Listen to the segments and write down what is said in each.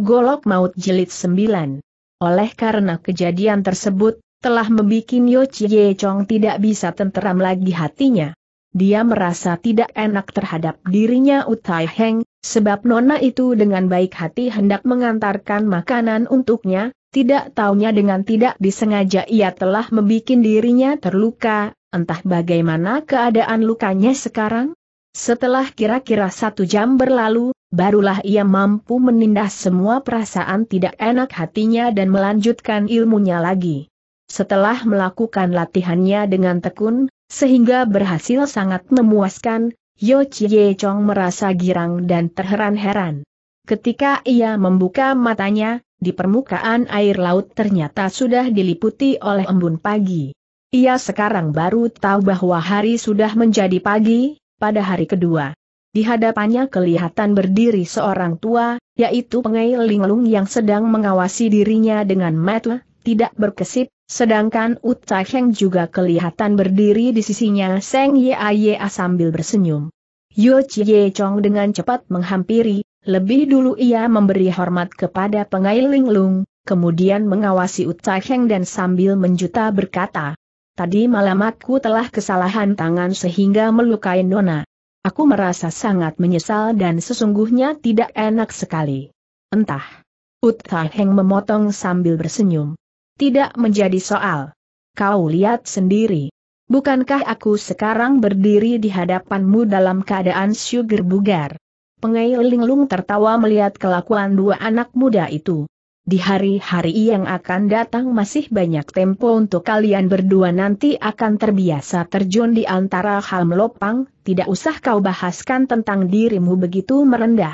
Golok Maut Jilid 9. Oleh karena kejadian tersebut, telah membuat Yo Chie Chong tidak bisa tenteram lagi hatinya. Dia merasa tidak enak terhadap dirinya Utai Heng, sebab nona itu dengan baik hati hendak mengantarkan makanan untuknya, tidak taunya dengan tidak disengaja ia telah membuat dirinya terluka, entah bagaimana keadaan lukanya sekarang. Setelah kira-kira satu jam berlalu, barulah ia mampu menindas semua perasaan tidak enak hatinya dan melanjutkan ilmunya lagi. Setelah melakukan latihannya dengan tekun, sehingga berhasil sangat memuaskan, Yo Chie Chong merasa girang dan terheran-heran. Ketika ia membuka matanya, di permukaan air laut ternyata sudah diliputi oleh embun pagi. Ia sekarang baru tahu bahwa hari sudah menjadi pagi, pada hari kedua. Di hadapannya kelihatan berdiri seorang tua, yaitu pengail Linglung yang sedang mengawasi dirinya dengan mata, tidak berkesip, sedangkan Uta juga kelihatan berdiri di sisinya Seng Yaya sambil bersenyum. Yo Chie Chong dengan cepat menghampiri, lebih dulu ia memberi hormat kepada pengail Linglung, kemudian mengawasi Uta dan sambil menjuta berkata, Tadi malam aku telah kesalahan tangan sehingga melukai Nona. Aku merasa sangat menyesal dan sesungguhnya tidak enak sekali. Entah. Utah Heng memotong sambil bersenyum. Tidak menjadi soal. Kau lihat sendiri. Bukankah aku sekarang berdiri di hadapanmu dalam keadaan sugar bugar? Pengailing Lung tertawa melihat kelakuan dua anak muda itu. Di hari-hari yang akan datang masih banyak tempo untuk kalian berdua nanti akan terbiasa terjun di antara hal melopang, tidak usah kau bahaskan tentang dirimu begitu merendah.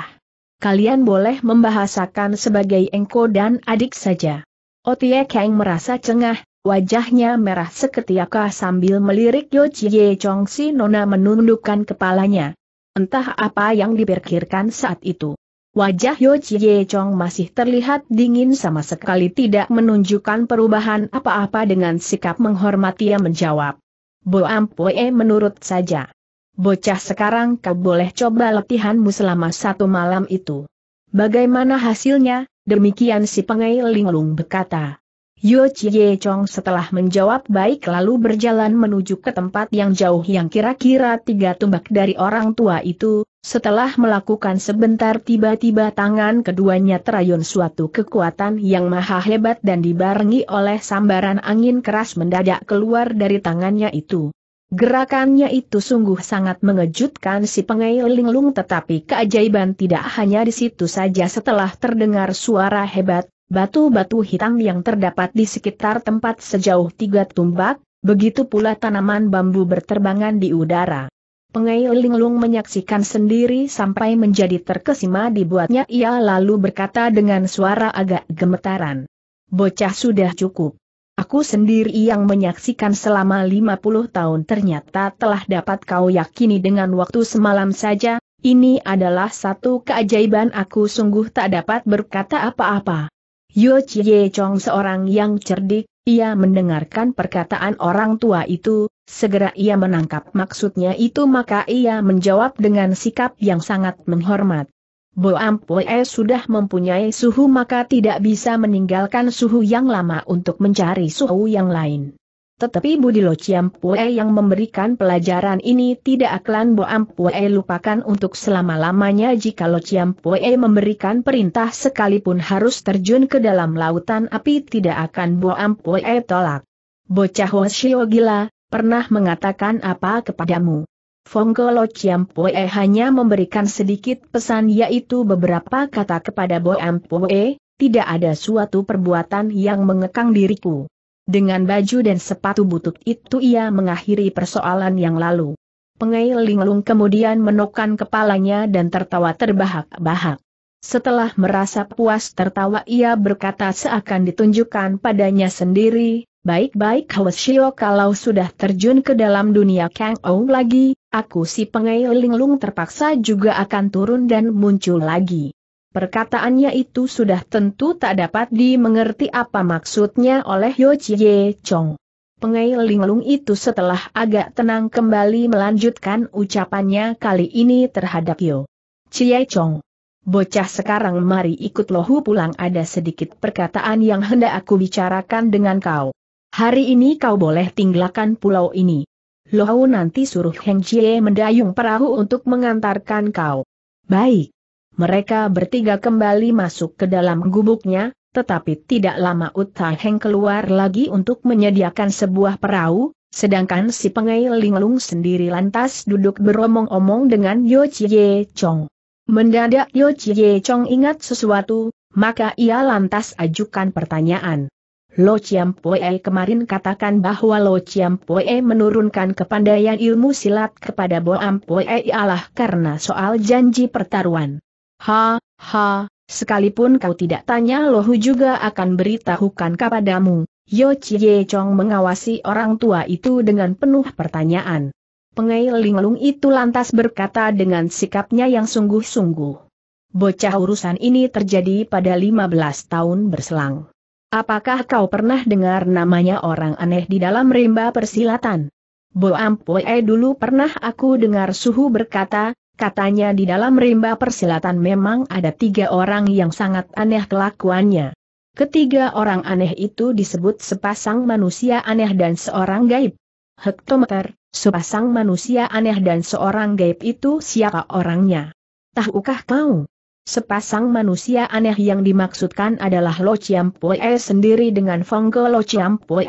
Kalian boleh membahasakan sebagai engko dan adik saja. Otie oh, Kang merasa cengah, wajahnya merah seketika sambil melirik Yo Chie Chong si Nona menundukkan kepalanya. Entah apa yang dipikirkan saat itu. Wajah Yo Chie Chong masih terlihat dingin sama sekali tidak menunjukkan perubahan apa-apa dengan sikap menghormati yang menjawab. Bo Ampoe menurut saja. Bocah sekarang kau boleh coba latihanmu selama satu malam itu. Bagaimana hasilnya? Demikian si Pengai Linglung berkata. Yo Chie Chong setelah menjawab baik lalu berjalan menuju ke tempat yang jauh yang kira-kira tiga tumbak dari orang tua itu, setelah melakukan sebentar tiba-tiba tangan keduanya terayun suatu kekuatan yang maha hebat dan dibarengi oleh sambaran angin keras mendadak keluar dari tangannya itu. Gerakannya itu sungguh sangat mengejutkan si Linglung, tetapi keajaiban tidak hanya di situ saja setelah terdengar suara hebat, batu-batu hitam yang terdapat di sekitar tempat sejauh tiga tumbak, begitu pula tanaman bambu berterbangan di udara. Pengai Linglung menyaksikan sendiri sampai menjadi terkesima dibuatnya ia lalu berkata dengan suara agak gemetaran. Bocah sudah cukup. Aku sendiri yang menyaksikan selama 50 tahun ternyata telah dapat kau yakini dengan waktu semalam saja, ini adalah satu keajaiban aku sungguh tak dapat berkata apa-apa. Yo Chie Chong seorang yang cerdik, ia mendengarkan perkataan orang tua itu, Segera ia menangkap maksudnya itu maka ia menjawab dengan sikap yang sangat menghormat. Bo Ampue sudah mempunyai suhu maka tidak bisa meninggalkan suhu yang lama untuk mencari suhu yang lain. Tetapi Budi Lo Chiampue yang memberikan pelajaran ini tidak akan Bo Ampue lupakan untuk selama-lamanya jika Lo memberikan perintah sekalipun harus terjun ke dalam lautan api tidak akan Bo Ampue tolak. Bocah Hoshio gila, pernah mengatakan apa kepadamu. Fonggo Lo Chiam Pue hanya memberikan sedikit pesan yaitu beberapa kata kepada Bo Am Pue, tidak ada suatu perbuatan yang mengekang diriku. Dengan baju dan sepatu butut itu ia mengakhiri persoalan yang lalu. Pengai Linglung kemudian menokan kepalanya dan tertawa terbahak-bahak. Setelah merasa puas tertawa ia berkata seakan ditunjukkan padanya sendiri, Baik-baik Hwasyo kalau sudah terjun ke dalam dunia Kang Ou lagi, aku si Linglung terpaksa juga akan turun dan muncul lagi. Perkataannya itu sudah tentu tak dapat dimengerti apa maksudnya oleh Yo Chie Chong. Linglung itu setelah agak tenang kembali melanjutkan ucapannya kali ini terhadap Yo Chie Chong. Bocah sekarang mari ikut lohu pulang ada sedikit perkataan yang hendak aku bicarakan dengan kau. Hari ini kau boleh tinggalkan pulau ini. Lohau nanti suruh Heng Chie mendayung perahu untuk mengantarkan kau. Baik. Mereka bertiga kembali masuk ke dalam gubuknya, tetapi tidak lama Uta Heng keluar lagi untuk menyediakan sebuah perahu, sedangkan si pengai linglung sendiri lantas duduk beromong-omong dengan Yo Chie Chong. Mendadak Yo Chie Chong ingat sesuatu, maka ia lantas ajukan pertanyaan. Lo Chiam Pue kemarin katakan bahwa Lo Chiam Pue menurunkan kepandaian ilmu silat kepada Boam Pue ialah karena soal janji pertaruan. Ha, ha, sekalipun kau tidak tanya Lohu juga akan beritahukan kepadamu. Yo Chie Chong mengawasi orang tua itu dengan penuh pertanyaan. Pengai Linglung itu lantas berkata dengan sikapnya yang sungguh-sungguh. Bocah urusan ini terjadi pada 15 tahun berselang. Apakah kau pernah dengar namanya orang aneh di dalam rimba persilatan? Bo Ampue dulu pernah aku dengar suhu berkata, katanya di dalam rimba persilatan memang ada tiga orang yang sangat aneh kelakuannya. Ketiga orang aneh itu disebut sepasang manusia aneh dan seorang gaib. Hektometer, sepasang manusia aneh dan seorang gaib itu siapa orangnya? Tahukah kau? Sepasang manusia aneh yang dimaksudkan adalah Lo Chiam Pue sendiri dengan Feng Ke Lo Chiam Pue.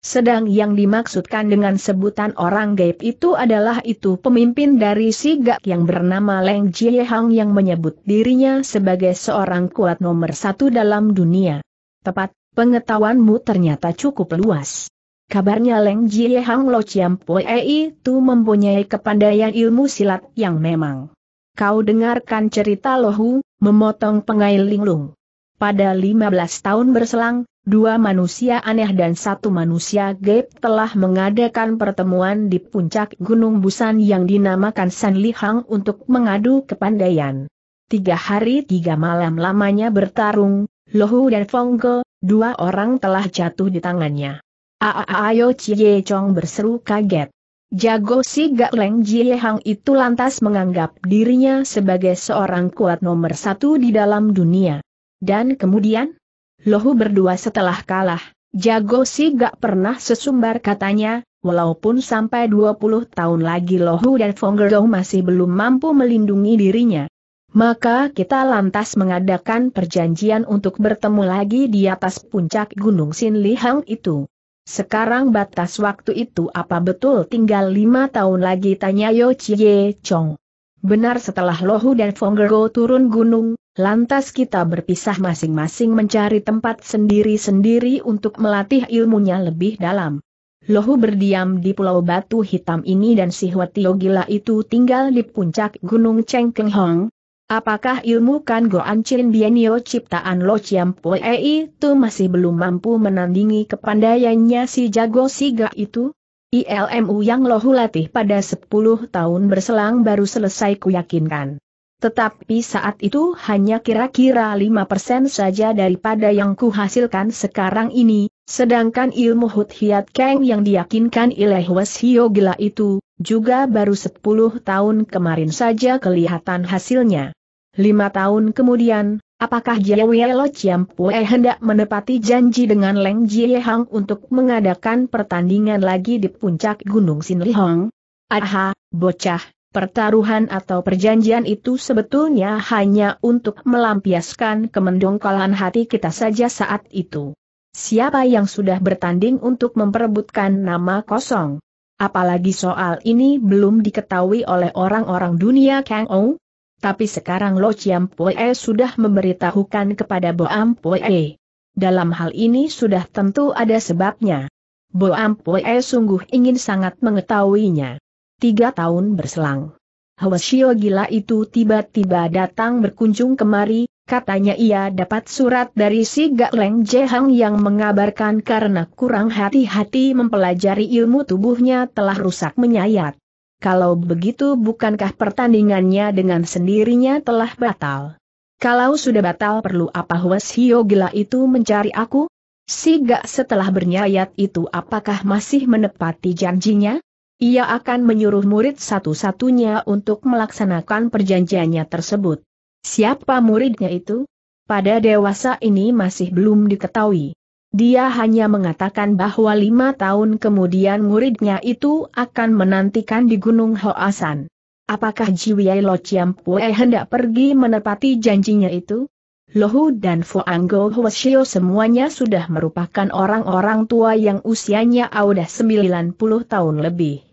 Sedang yang dimaksudkan dengan sebutan orang gaib itu adalah itu pemimpin dari si gak yang bernama Leng Hang yang menyebut dirinya sebagai seorang kuat nomor satu dalam dunia. Tepat, pengetahuanmu ternyata cukup luas. Kabarnya Leng Hang Lo Chiam Pue itu mempunyai kepandaian ilmu silat yang memang Kau dengarkan cerita Lohu, memotong pengail linglung. Pada 15 tahun berselang, dua manusia aneh dan satu manusia gaib telah mengadakan pertemuan di puncak Gunung Busan yang dinamakan San Lihang untuk mengadu kepandaian. Tiga hari tiga malam lamanya bertarung, Lohu dan Fonggo, dua orang telah jatuh di tangannya. Aaayo Cie Chong berseru kaget. Jago si Gak Leng Jie Hang itu lantas menganggap dirinya sebagai seorang kuat nomor satu di dalam dunia. Dan kemudian? Lohu berdua setelah kalah, Jago si Gak pernah sesumbar katanya, walaupun sampai 20 tahun lagi Lohu dan Gerdong masih belum mampu melindungi dirinya. Maka kita lantas mengadakan perjanjian untuk bertemu lagi di atas puncak Gunung Sin Hang itu. Sekarang batas waktu itu apa betul tinggal lima tahun lagi tanya Yo Chie Chong. Benar setelah Lohu dan Fonggergo turun gunung, lantas kita berpisah masing-masing mencari tempat sendiri-sendiri untuk melatih ilmunya lebih dalam. Lohu berdiam di Pulau Batu Hitam ini dan si huatio Gila itu tinggal di puncak Gunung Cheng Hong, Apakah ilmu Kan Goan Chin Bienio ciptaan Lo Chiam Pue itu masih belum mampu menandingi kepandaiannya si jago siga itu? ILMU yang Lohu latih pada 10 tahun berselang baru selesai kuyakinkan. Tetapi saat itu hanya kira-kira 5% saja daripada yang kuhasilkan sekarang ini, sedangkan ilmu Hut Hiat Kang yang diyakinkan oleh Wes Gila itu, juga baru 10 tahun kemarin saja kelihatan hasilnya. Lima tahun kemudian, apakah Jia Jiawelo Chiampue hendak menepati janji dengan Leng Jiehang untuk mengadakan pertandingan lagi di puncak Gunung Sinlihong? Aha, bocah, pertaruhan atau perjanjian itu sebetulnya hanya untuk melampiaskan kemendongkolan hati kita saja saat itu. Siapa yang sudah bertanding untuk memperebutkan nama kosong? Apalagi soal ini belum diketahui oleh orang-orang dunia Kang Ong? Tapi sekarang Lo Chiam Poe sudah memberitahukan kepada Boam Poe. Dalam hal ini sudah tentu ada sebabnya. Boam Poe sungguh ingin sangat mengetahuinya. Tiga tahun berselang. Hwasio gila itu tiba-tiba datang berkunjung kemari, katanya ia dapat surat dari si Gak Leng Jehang yang mengabarkan karena kurang hati-hati mempelajari ilmu tubuhnya telah rusak menyayat kalau begitu bukankah pertandingannya dengan sendirinya telah batal? Kalau sudah batal perlu apa Huas Hio gila itu mencari aku? Si Gak setelah bernyayat itu apakah masih menepati janjinya? Ia akan menyuruh murid satu-satunya untuk melaksanakan perjanjiannya tersebut. Siapa muridnya itu? Pada dewasa ini masih belum diketahui. Dia hanya mengatakan bahwa lima tahun kemudian muridnya itu akan menantikan di Gunung Hoasan. Apakah Jiwei Lo Pue hendak pergi menepati janjinya itu? Lohu dan Fuanggo Hwasyo semuanya sudah merupakan orang-orang tua yang usianya sudah 90 tahun lebih.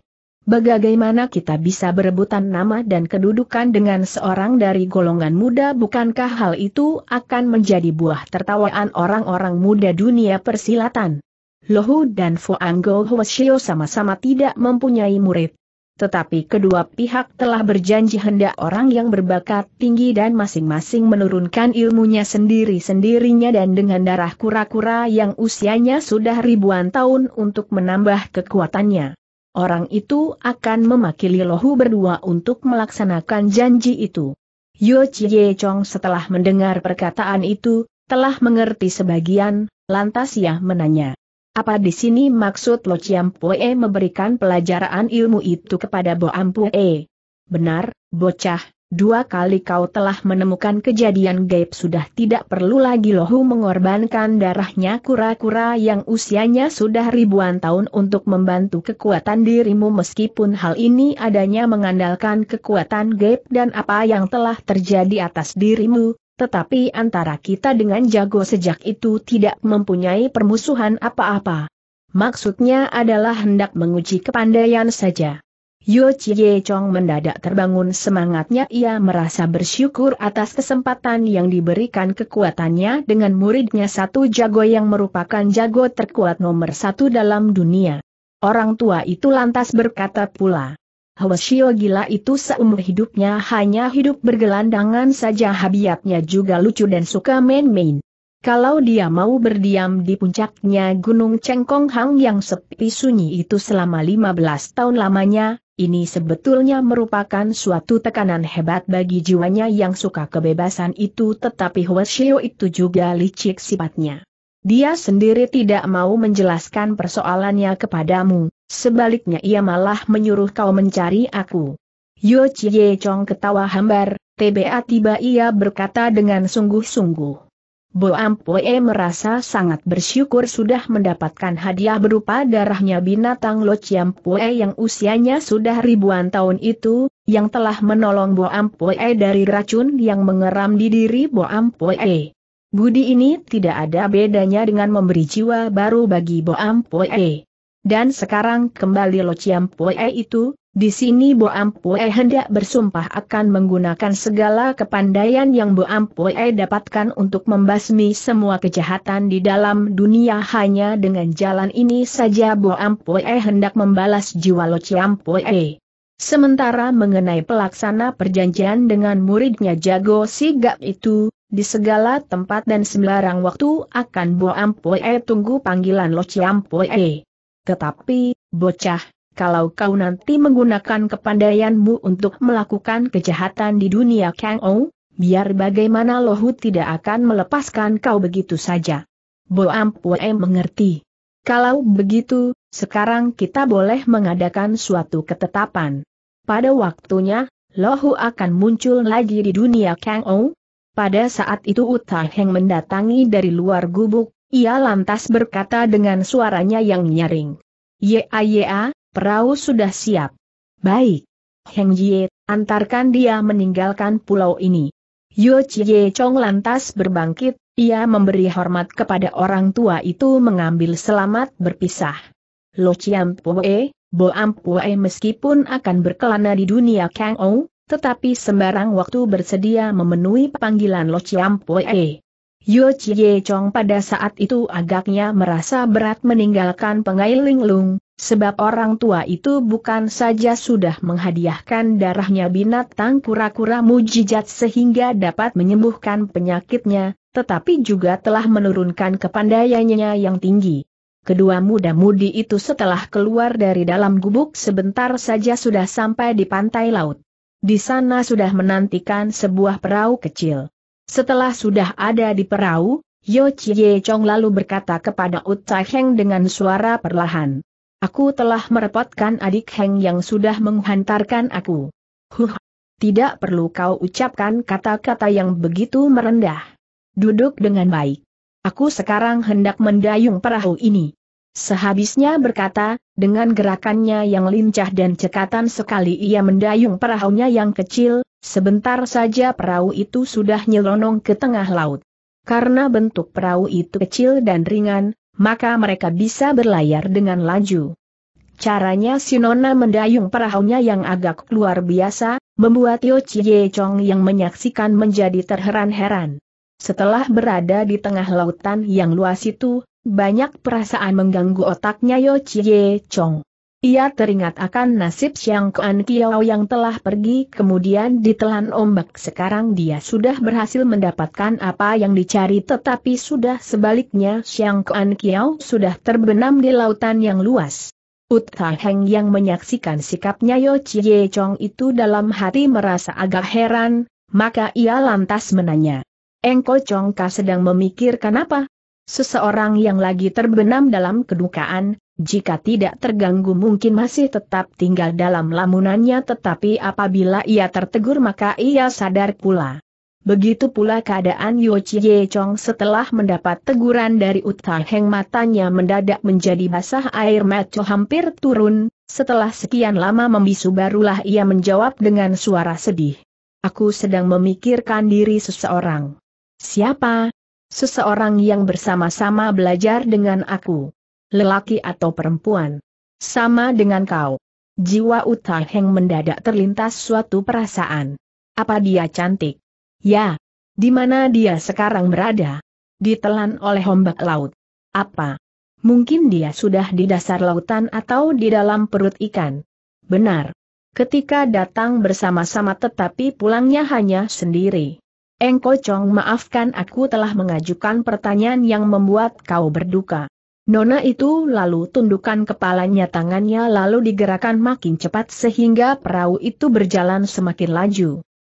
Bagaimana kita bisa berebutan nama dan kedudukan dengan seorang dari golongan muda bukankah hal itu akan menjadi buah tertawaan orang-orang muda dunia persilatan? Lohu dan Fuanggo Huashio sama-sama tidak mempunyai murid. Tetapi kedua pihak telah berjanji hendak orang yang berbakat tinggi dan masing-masing menurunkan ilmunya sendiri-sendirinya dan dengan darah kura-kura yang usianya sudah ribuan tahun untuk menambah kekuatannya orang itu akan memakili lohu berdua untuk melaksanakan janji itu. Yo Chie Chong setelah mendengar perkataan itu, telah mengerti sebagian, lantas ia menanya. Apa di sini maksud Lo Chiam Pue memberikan pelajaran ilmu itu kepada Bo Ampue? Benar, bocah, Dua kali kau telah menemukan kejadian gaib sudah tidak perlu lagi lohu mengorbankan darahnya kura-kura yang usianya sudah ribuan tahun untuk membantu kekuatan dirimu meskipun hal ini adanya mengandalkan kekuatan gaib dan apa yang telah terjadi atas dirimu, tetapi antara kita dengan jago sejak itu tidak mempunyai permusuhan apa-apa. Maksudnya adalah hendak menguji kepandaian saja. Yo Chie Chong mendadak terbangun semangatnya ia merasa bersyukur atas kesempatan yang diberikan kekuatannya dengan muridnya satu jago yang merupakan jago terkuat nomor satu dalam dunia. Orang tua itu lantas berkata pula. Hwasio gila itu seumur hidupnya hanya hidup bergelandangan saja habiatnya juga lucu dan suka main-main. Kalau dia mau berdiam di puncaknya Gunung Cengkong Hang yang sepi sunyi itu selama 15 tahun lamanya, ini sebetulnya merupakan suatu tekanan hebat bagi jiwanya yang suka kebebasan itu tetapi Huashio itu juga licik sifatnya. Dia sendiri tidak mau menjelaskan persoalannya kepadamu, sebaliknya ia malah menyuruh kau mencari aku. Yo Chie Chong ketawa hambar, TBA tiba ia berkata dengan sungguh-sungguh. Boam merasa sangat bersyukur sudah mendapatkan hadiah berupa darahnya binatang Lo yang usianya sudah ribuan tahun itu, yang telah menolong Boam Poe dari racun yang mengeram di diri Boam Poe. Budi ini tidak ada bedanya dengan memberi jiwa baru bagi Boam Poe. Dan sekarang kembali Lo itu, di sini Bo Ampue hendak bersumpah akan menggunakan segala kepandaian yang Bo Ampue dapatkan untuk membasmi semua kejahatan di dalam dunia hanya dengan jalan ini saja Bo Ampue hendak membalas jiwa Lo Ciampue. Sementara mengenai pelaksana perjanjian dengan muridnya Jago Sigap itu, di segala tempat dan sembarang waktu akan Bo Ampue tunggu panggilan Lo Ciampue. Tetapi, bocah, kalau kau nanti menggunakan kepandaianmu untuk melakukan kejahatan di dunia Kang Ou, biar bagaimana Lohut tidak akan melepaskan kau begitu saja. Bo Ampue mengerti. Kalau begitu, sekarang kita boleh mengadakan suatu ketetapan. Pada waktunya, Lohu akan muncul lagi di dunia Kang Ou. Pada saat itu Uta Heng mendatangi dari luar gubuk, ia lantas berkata dengan suaranya yang nyaring. Ya ya, Perahu sudah siap. Baik. Heng Jie, antarkan dia meninggalkan pulau ini. Yo Chie Chong lantas berbangkit, ia memberi hormat kepada orang tua itu mengambil selamat berpisah. Lo Chiam Pue, Bo Am Pue meskipun akan berkelana di dunia Kang Ou, tetapi sembarang waktu bersedia memenuhi panggilan Lo Chiam Pue. Yo Chie Chong pada saat itu agaknya merasa berat meninggalkan pengailing lung, sebab orang tua itu bukan saja sudah menghadiahkan darahnya binatang kura-kura mujijat sehingga dapat menyembuhkan penyakitnya, tetapi juga telah menurunkan kepandaiannya yang tinggi. Kedua muda-mudi itu setelah keluar dari dalam gubuk sebentar saja sudah sampai di pantai laut. Di sana sudah menantikan sebuah perahu kecil. Setelah sudah ada di perahu, Yo Chie Chong lalu berkata kepada Utai Heng dengan suara perlahan. Aku telah merepotkan adik Heng yang sudah menghantarkan aku. Huh, tidak perlu kau ucapkan kata-kata yang begitu merendah. Duduk dengan baik. Aku sekarang hendak mendayung perahu ini. Sehabisnya berkata, dengan gerakannya yang lincah dan cekatan sekali ia mendayung perahunya yang kecil, Sebentar saja perahu itu sudah nyelonong ke tengah laut. Karena bentuk perahu itu kecil dan ringan, maka mereka bisa berlayar dengan laju. Caranya Sinona mendayung perahunya yang agak luar biasa, membuat Yo Chie Chong yang menyaksikan menjadi terheran-heran. Setelah berada di tengah lautan yang luas itu, banyak perasaan mengganggu otaknya Yo Chie Chong. Ia teringat akan nasib Xiang Kuan Kiao yang telah pergi kemudian ditelan ombak sekarang dia sudah berhasil mendapatkan apa yang dicari tetapi sudah sebaliknya Xiang Kuan Kiao sudah terbenam di lautan yang luas. Uta Heng yang menyaksikan sikapnya Yo Chie Chong itu dalam hati merasa agak heran, maka ia lantas menanya. Engko Chongka sedang memikirkan apa? Seseorang yang lagi terbenam dalam kedukaan, jika tidak terganggu mungkin masih tetap tinggal dalam lamunannya tetapi apabila ia tertegur maka ia sadar pula. Begitu pula keadaan Yo Chie Chong setelah mendapat teguran dari Uta Heng matanya mendadak menjadi basah air mata hampir turun, setelah sekian lama membisu barulah ia menjawab dengan suara sedih. Aku sedang memikirkan diri seseorang. Siapa? Seseorang yang bersama-sama belajar dengan aku lelaki atau perempuan. Sama dengan kau. Jiwa Uta Heng mendadak terlintas suatu perasaan. Apa dia cantik? Ya. Di mana dia sekarang berada? Ditelan oleh ombak laut. Apa? Mungkin dia sudah di dasar lautan atau di dalam perut ikan. Benar. Ketika datang bersama-sama tetapi pulangnya hanya sendiri. Engkocong maafkan aku telah mengajukan pertanyaan yang membuat kau berduka. Nona itu lalu tundukkan kepalanya tangannya lalu digerakkan makin cepat sehingga perahu itu berjalan semakin laju.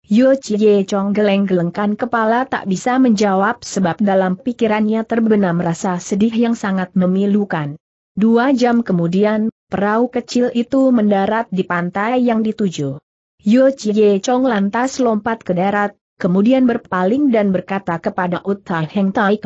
Yo Chie Chong geleng-gelengkan kepala tak bisa menjawab sebab dalam pikirannya terbenam rasa sedih yang sangat memilukan. Dua jam kemudian, perahu kecil itu mendarat di pantai yang dituju. Yo Chie Chong lantas lompat ke darat, kemudian berpaling dan berkata kepada Uta Heng Tai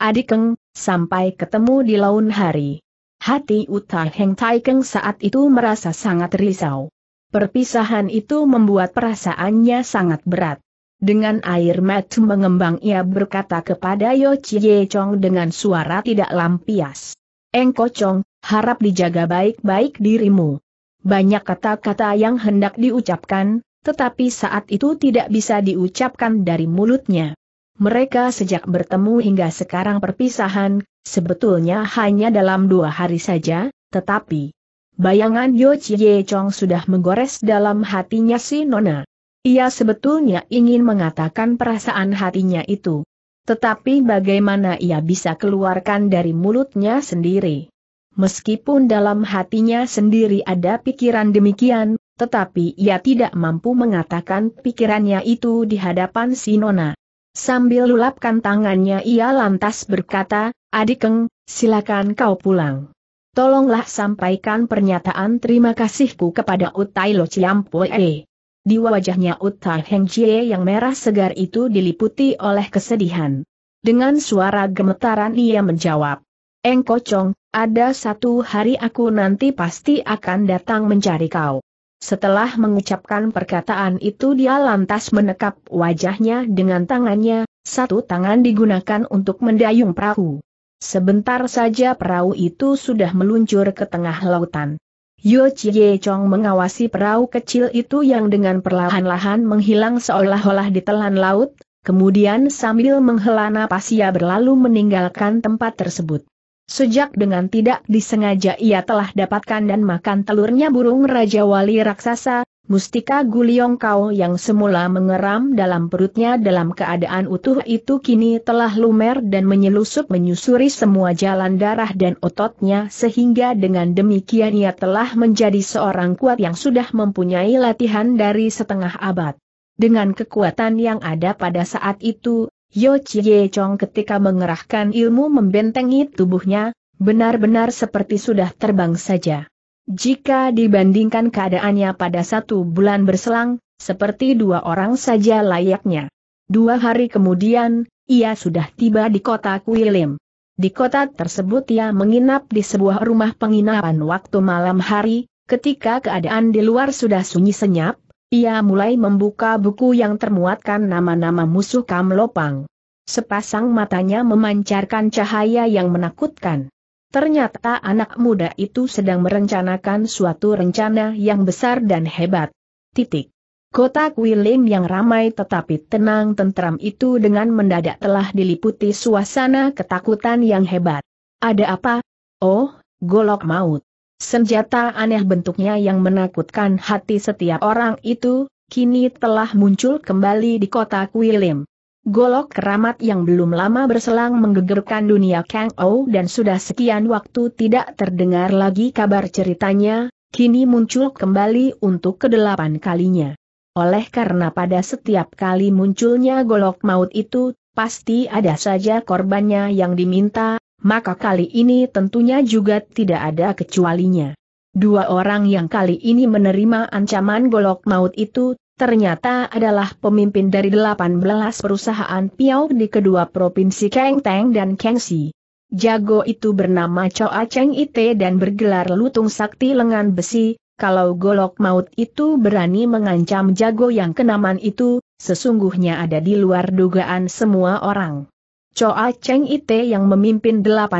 Adikeng, sampai ketemu di laun hari. Hati Uta Heng Tai Keng saat itu merasa sangat risau. Perpisahan itu membuat perasaannya sangat berat. Dengan air mata mengembang ia berkata kepada Yo Chie Chong dengan suara tidak lampias. Engko Chong, harap dijaga baik-baik dirimu. Banyak kata-kata yang hendak diucapkan, tetapi saat itu tidak bisa diucapkan dari mulutnya. Mereka sejak bertemu hingga sekarang perpisahan, sebetulnya hanya dalam dua hari saja, tetapi bayangan Yo Chie Chong sudah menggores dalam hatinya si Nona. Ia sebetulnya ingin mengatakan perasaan hatinya itu. Tetapi bagaimana ia bisa keluarkan dari mulutnya sendiri? Meskipun dalam hatinya sendiri ada pikiran demikian, tetapi ia tidak mampu mengatakan pikirannya itu di hadapan si Nona. Sambil lulapkan tangannya ia lantas berkata, Adikeng, silakan kau pulang. Tolonglah sampaikan pernyataan terima kasihku kepada Utai Lo Ciampoe. Di wajahnya Utai Heng Jie yang merah segar itu diliputi oleh kesedihan. Dengan suara gemetaran ia menjawab, Eng Kocong, ada satu hari aku nanti pasti akan datang mencari kau. Setelah mengucapkan perkataan itu dia lantas menekap wajahnya dengan tangannya, satu tangan digunakan untuk mendayung perahu. Sebentar saja perahu itu sudah meluncur ke tengah lautan. Yo Chie Chong mengawasi perahu kecil itu yang dengan perlahan-lahan menghilang seolah-olah ditelan laut, kemudian sambil menghela napas ia berlalu meninggalkan tempat tersebut. Sejak dengan tidak disengaja ia telah dapatkan dan makan telurnya burung Raja Wali Raksasa, Mustika Guliong Kau yang semula mengeram dalam perutnya dalam keadaan utuh itu kini telah lumer dan menyelusup menyusuri semua jalan darah dan ototnya sehingga dengan demikian ia telah menjadi seorang kuat yang sudah mempunyai latihan dari setengah abad. Dengan kekuatan yang ada pada saat itu, Yo Chie Chong ketika mengerahkan ilmu membentengi tubuhnya, benar-benar seperti sudah terbang saja. Jika dibandingkan keadaannya pada satu bulan berselang, seperti dua orang saja layaknya. Dua hari kemudian, ia sudah tiba di kota Kuilim. Di kota tersebut ia menginap di sebuah rumah penginapan waktu malam hari, ketika keadaan di luar sudah sunyi senyap, ia mulai membuka buku yang termuatkan nama-nama musuh Kamlopang. Sepasang matanya memancarkan cahaya yang menakutkan. Ternyata anak muda itu sedang merencanakan suatu rencana yang besar dan hebat. Titik. Kota Kuiling yang ramai tetapi tenang tentram itu dengan mendadak telah diliputi suasana ketakutan yang hebat. Ada apa? Oh, golok maut. Senjata aneh bentuknya yang menakutkan hati setiap orang itu, kini telah muncul kembali di kota Kuilim. Golok keramat yang belum lama berselang menggegerkan dunia Kang Ou dan sudah sekian waktu tidak terdengar lagi kabar ceritanya, kini muncul kembali untuk kedelapan kalinya. Oleh karena pada setiap kali munculnya golok maut itu, pasti ada saja korbannya yang diminta maka kali ini tentunya juga tidak ada kecualinya. Dua orang yang kali ini menerima ancaman golok maut itu, ternyata adalah pemimpin dari 18 perusahaan Piau di kedua provinsi Keng Teng dan Kengsi. Jago itu bernama Choa Cheng Ite dan bergelar lutung sakti lengan besi, kalau golok maut itu berani mengancam jago yang kenaman itu, sesungguhnya ada di luar dugaan semua orang. Choa Cheng Ite yang memimpin 18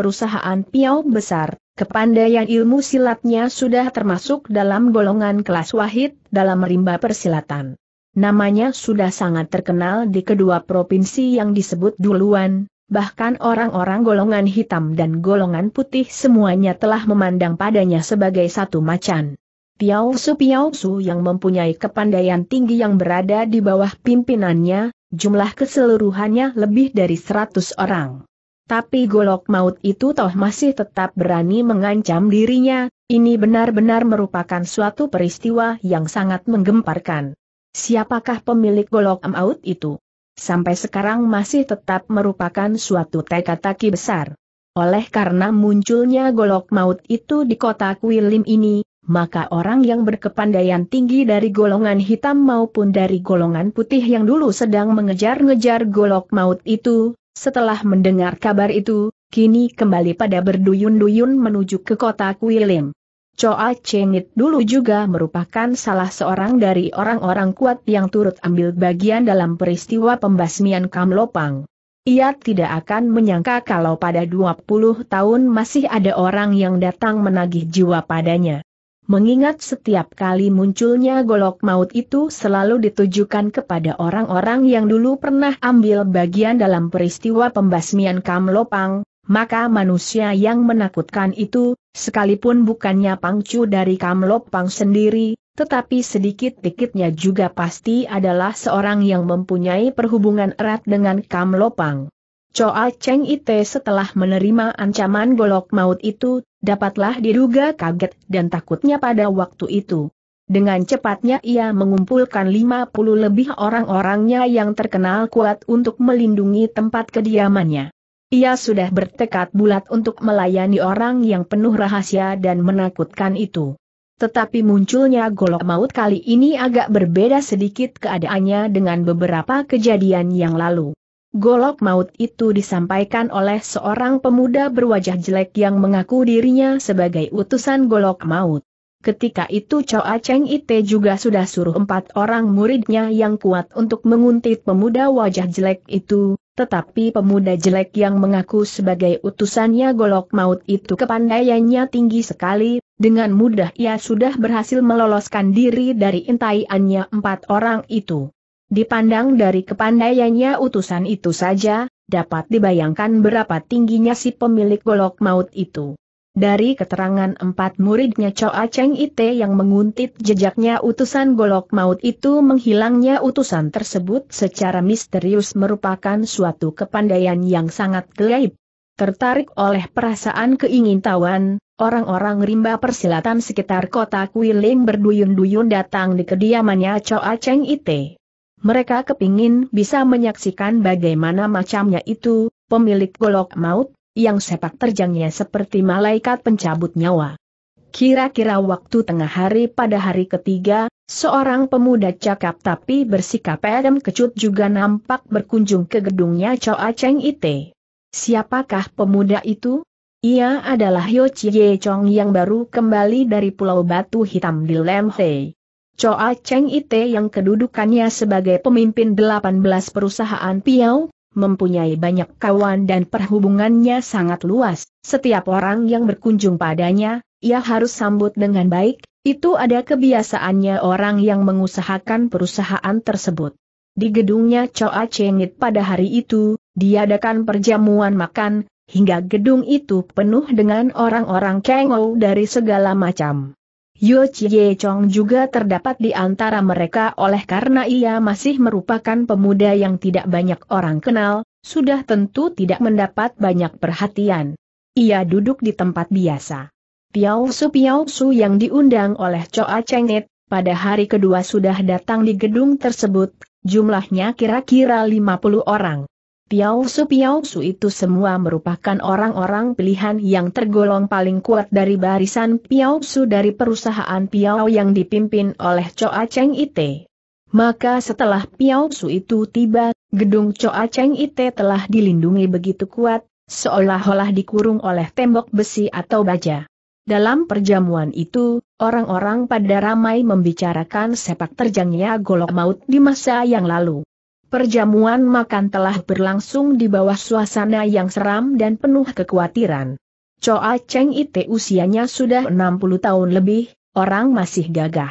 perusahaan piao besar, kepandaian ilmu silatnya sudah termasuk dalam golongan kelas wahid dalam rimba persilatan. Namanya sudah sangat terkenal di kedua provinsi yang disebut duluan, bahkan orang-orang golongan hitam dan golongan putih semuanya telah memandang padanya sebagai satu macan. Piao Su Piao Su yang mempunyai kepandaian tinggi yang berada di bawah pimpinannya, Jumlah keseluruhannya lebih dari 100 orang. Tapi golok maut itu toh masih tetap berani mengancam dirinya, ini benar-benar merupakan suatu peristiwa yang sangat menggemparkan. Siapakah pemilik golok maut itu? Sampai sekarang masih tetap merupakan suatu teka-taki besar. Oleh karena munculnya golok maut itu di kota Kuilim ini, maka orang yang berkepandaian tinggi dari golongan hitam maupun dari golongan putih yang dulu sedang mengejar-ngejar golok maut itu, setelah mendengar kabar itu, kini kembali pada berduyun-duyun menuju ke kota Kuilim. Choa Chengit dulu juga merupakan salah seorang dari orang-orang kuat yang turut ambil bagian dalam peristiwa pembasmian Kamlopang. Ia tidak akan menyangka kalau pada 20 tahun masih ada orang yang datang menagih jiwa padanya. Mengingat setiap kali munculnya golok maut itu selalu ditujukan kepada orang-orang yang dulu pernah ambil bagian dalam peristiwa pembasmian Kamlopang, maka manusia yang menakutkan itu, sekalipun bukannya pangcu dari Kamlopang sendiri, tetapi sedikit-dikitnya juga pasti adalah seorang yang mempunyai perhubungan erat dengan Kamlopang. Choa Cheng Ite setelah menerima ancaman golok maut itu, dapatlah diduga kaget dan takutnya pada waktu itu. Dengan cepatnya ia mengumpulkan 50 lebih orang-orangnya yang terkenal kuat untuk melindungi tempat kediamannya. Ia sudah bertekad bulat untuk melayani orang yang penuh rahasia dan menakutkan itu. Tetapi munculnya golok maut kali ini agak berbeda sedikit keadaannya dengan beberapa kejadian yang lalu. Golok maut itu disampaikan oleh seorang pemuda berwajah jelek yang mengaku dirinya sebagai utusan golok maut. Ketika itu Choa Cheng Ite juga sudah suruh empat orang muridnya yang kuat untuk menguntit pemuda wajah jelek itu, tetapi pemuda jelek yang mengaku sebagai utusannya golok maut itu kepandaiannya tinggi sekali, dengan mudah ia sudah berhasil meloloskan diri dari intaiannya empat orang itu. Dipandang dari kepandaiannya utusan itu saja, dapat dibayangkan berapa tingginya si pemilik golok maut itu. Dari keterangan empat muridnya Choa Cheng Ite yang menguntit jejaknya utusan golok maut itu menghilangnya utusan tersebut secara misterius merupakan suatu kepandaian yang sangat gaib. Tertarik oleh perasaan keingintahuan, orang-orang rimba persilatan sekitar kota Kuiling berduyun-duyun datang di kediamannya Choa Cheng Ite. Mereka kepingin bisa menyaksikan bagaimana macamnya itu, pemilik golok maut, yang sepak terjangnya seperti malaikat pencabut nyawa. Kira-kira waktu tengah hari pada hari ketiga, seorang pemuda cakap tapi bersikap edem kecut juga nampak berkunjung ke gedungnya Chow Cheng Ite. Siapakah pemuda itu? Ia adalah Yo Chie Chong yang baru kembali dari Pulau Batu Hitam di Lemhei. Choa Cheng Ite yang kedudukannya sebagai pemimpin 18 perusahaan Piau, mempunyai banyak kawan dan perhubungannya sangat luas. Setiap orang yang berkunjung padanya, ia harus sambut dengan baik, itu ada kebiasaannya orang yang mengusahakan perusahaan tersebut. Di gedungnya Cheng Ite pada hari itu, diadakan perjamuan makan, hingga gedung itu penuh dengan orang-orang kengou dari segala macam. Yo Chie Chong juga terdapat di antara mereka oleh karena ia masih merupakan pemuda yang tidak banyak orang kenal, sudah tentu tidak mendapat banyak perhatian. Ia duduk di tempat biasa. Piao Su Piao Su yang diundang oleh Choa Chengit, pada hari kedua sudah datang di gedung tersebut, jumlahnya kira-kira 50 orang su piausu su itu semua merupakan orang-orang pilihan yang tergolong paling kuat dari barisan su dari perusahaan piau yang dipimpin oleh Choa Cheng Ite. Maka setelah su itu tiba, gedung Choa Cheng Ite telah dilindungi begitu kuat, seolah-olah dikurung oleh tembok besi atau baja. Dalam perjamuan itu, orang-orang pada ramai membicarakan sepak terjangnya golok maut di masa yang lalu. Perjamuan makan telah berlangsung di bawah suasana yang seram dan penuh kekhawatiran. Choa Cheng Ite usianya sudah 60 tahun lebih, orang masih gagah.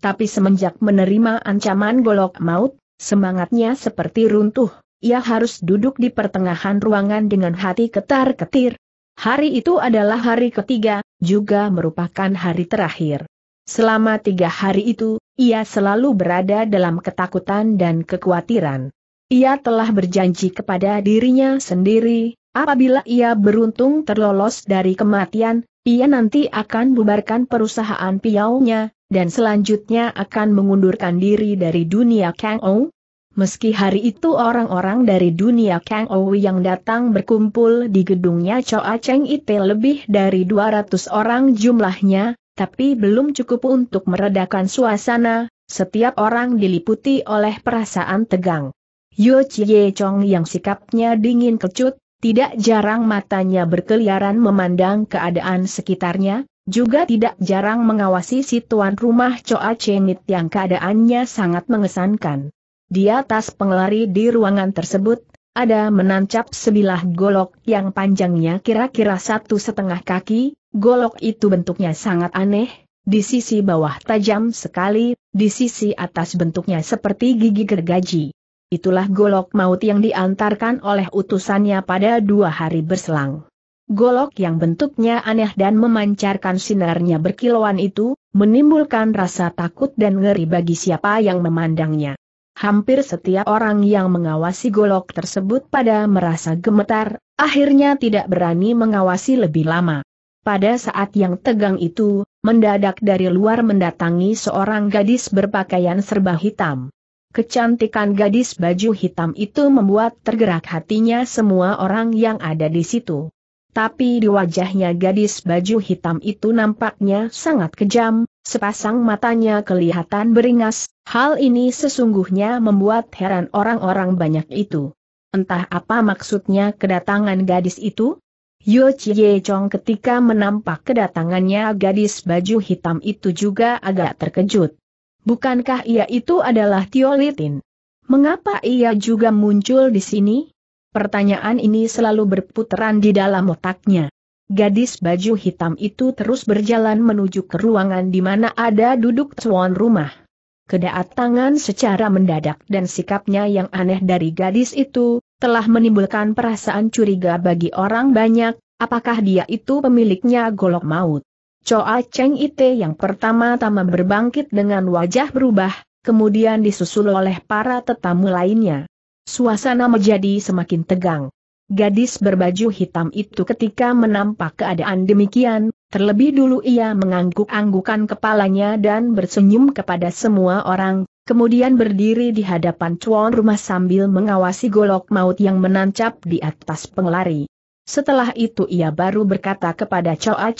Tapi semenjak menerima ancaman golok maut, semangatnya seperti runtuh, ia harus duduk di pertengahan ruangan dengan hati ketar-ketir. Hari itu adalah hari ketiga, juga merupakan hari terakhir. Selama tiga hari itu, ia selalu berada dalam ketakutan dan kekhawatiran. Ia telah berjanji kepada dirinya sendiri, apabila ia beruntung terlolos dari kematian, ia nanti akan bubarkan perusahaan piaunya, dan selanjutnya akan mengundurkan diri dari dunia Kang Ou. Meski hari itu orang-orang dari dunia Kang Ou yang datang berkumpul di gedungnya Choa Cheng Ite lebih dari 200 orang jumlahnya, tapi belum cukup untuk meredakan suasana, setiap orang diliputi oleh perasaan tegang. Yo Chie Chong yang sikapnya dingin kecut, tidak jarang matanya berkeliaran memandang keadaan sekitarnya, juga tidak jarang mengawasi si tuan rumah Choa Chenit yang keadaannya sangat mengesankan. Di atas pengelari di ruangan tersebut, ada menancap sebilah golok yang panjangnya kira-kira satu setengah kaki, Golok itu bentuknya sangat aneh, di sisi bawah tajam sekali, di sisi atas bentuknya seperti gigi gergaji. Itulah golok maut yang diantarkan oleh utusannya pada dua hari berselang. Golok yang bentuknya aneh dan memancarkan sinarnya berkilauan itu, menimbulkan rasa takut dan ngeri bagi siapa yang memandangnya. Hampir setiap orang yang mengawasi golok tersebut pada merasa gemetar, akhirnya tidak berani mengawasi lebih lama. Pada saat yang tegang itu, mendadak dari luar mendatangi seorang gadis berpakaian serba hitam. Kecantikan gadis baju hitam itu membuat tergerak hatinya semua orang yang ada di situ. Tapi di wajahnya gadis baju hitam itu nampaknya sangat kejam, sepasang matanya kelihatan beringas, hal ini sesungguhnya membuat heran orang-orang banyak itu. Entah apa maksudnya kedatangan gadis itu, Yo Chie Chong ketika menampak kedatangannya gadis baju hitam itu juga agak terkejut. Bukankah ia itu adalah Tio Mengapa ia juga muncul di sini? Pertanyaan ini selalu berputaran di dalam otaknya. Gadis baju hitam itu terus berjalan menuju ke ruangan di mana ada duduk tuan rumah. Kedatangan secara mendadak dan sikapnya yang aneh dari gadis itu, telah menimbulkan perasaan curiga bagi orang banyak, apakah dia itu pemiliknya golok maut. Choa Cheng Ite yang pertama-tama berbangkit dengan wajah berubah, kemudian disusul oleh para tetamu lainnya. Suasana menjadi semakin tegang. Gadis berbaju hitam itu ketika menampak keadaan demikian, Terlebih dulu ia mengangguk-anggukan kepalanya dan bersenyum kepada semua orang, kemudian berdiri di hadapan cuan rumah sambil mengawasi golok maut yang menancap di atas pengelari. Setelah itu ia baru berkata kepada Choa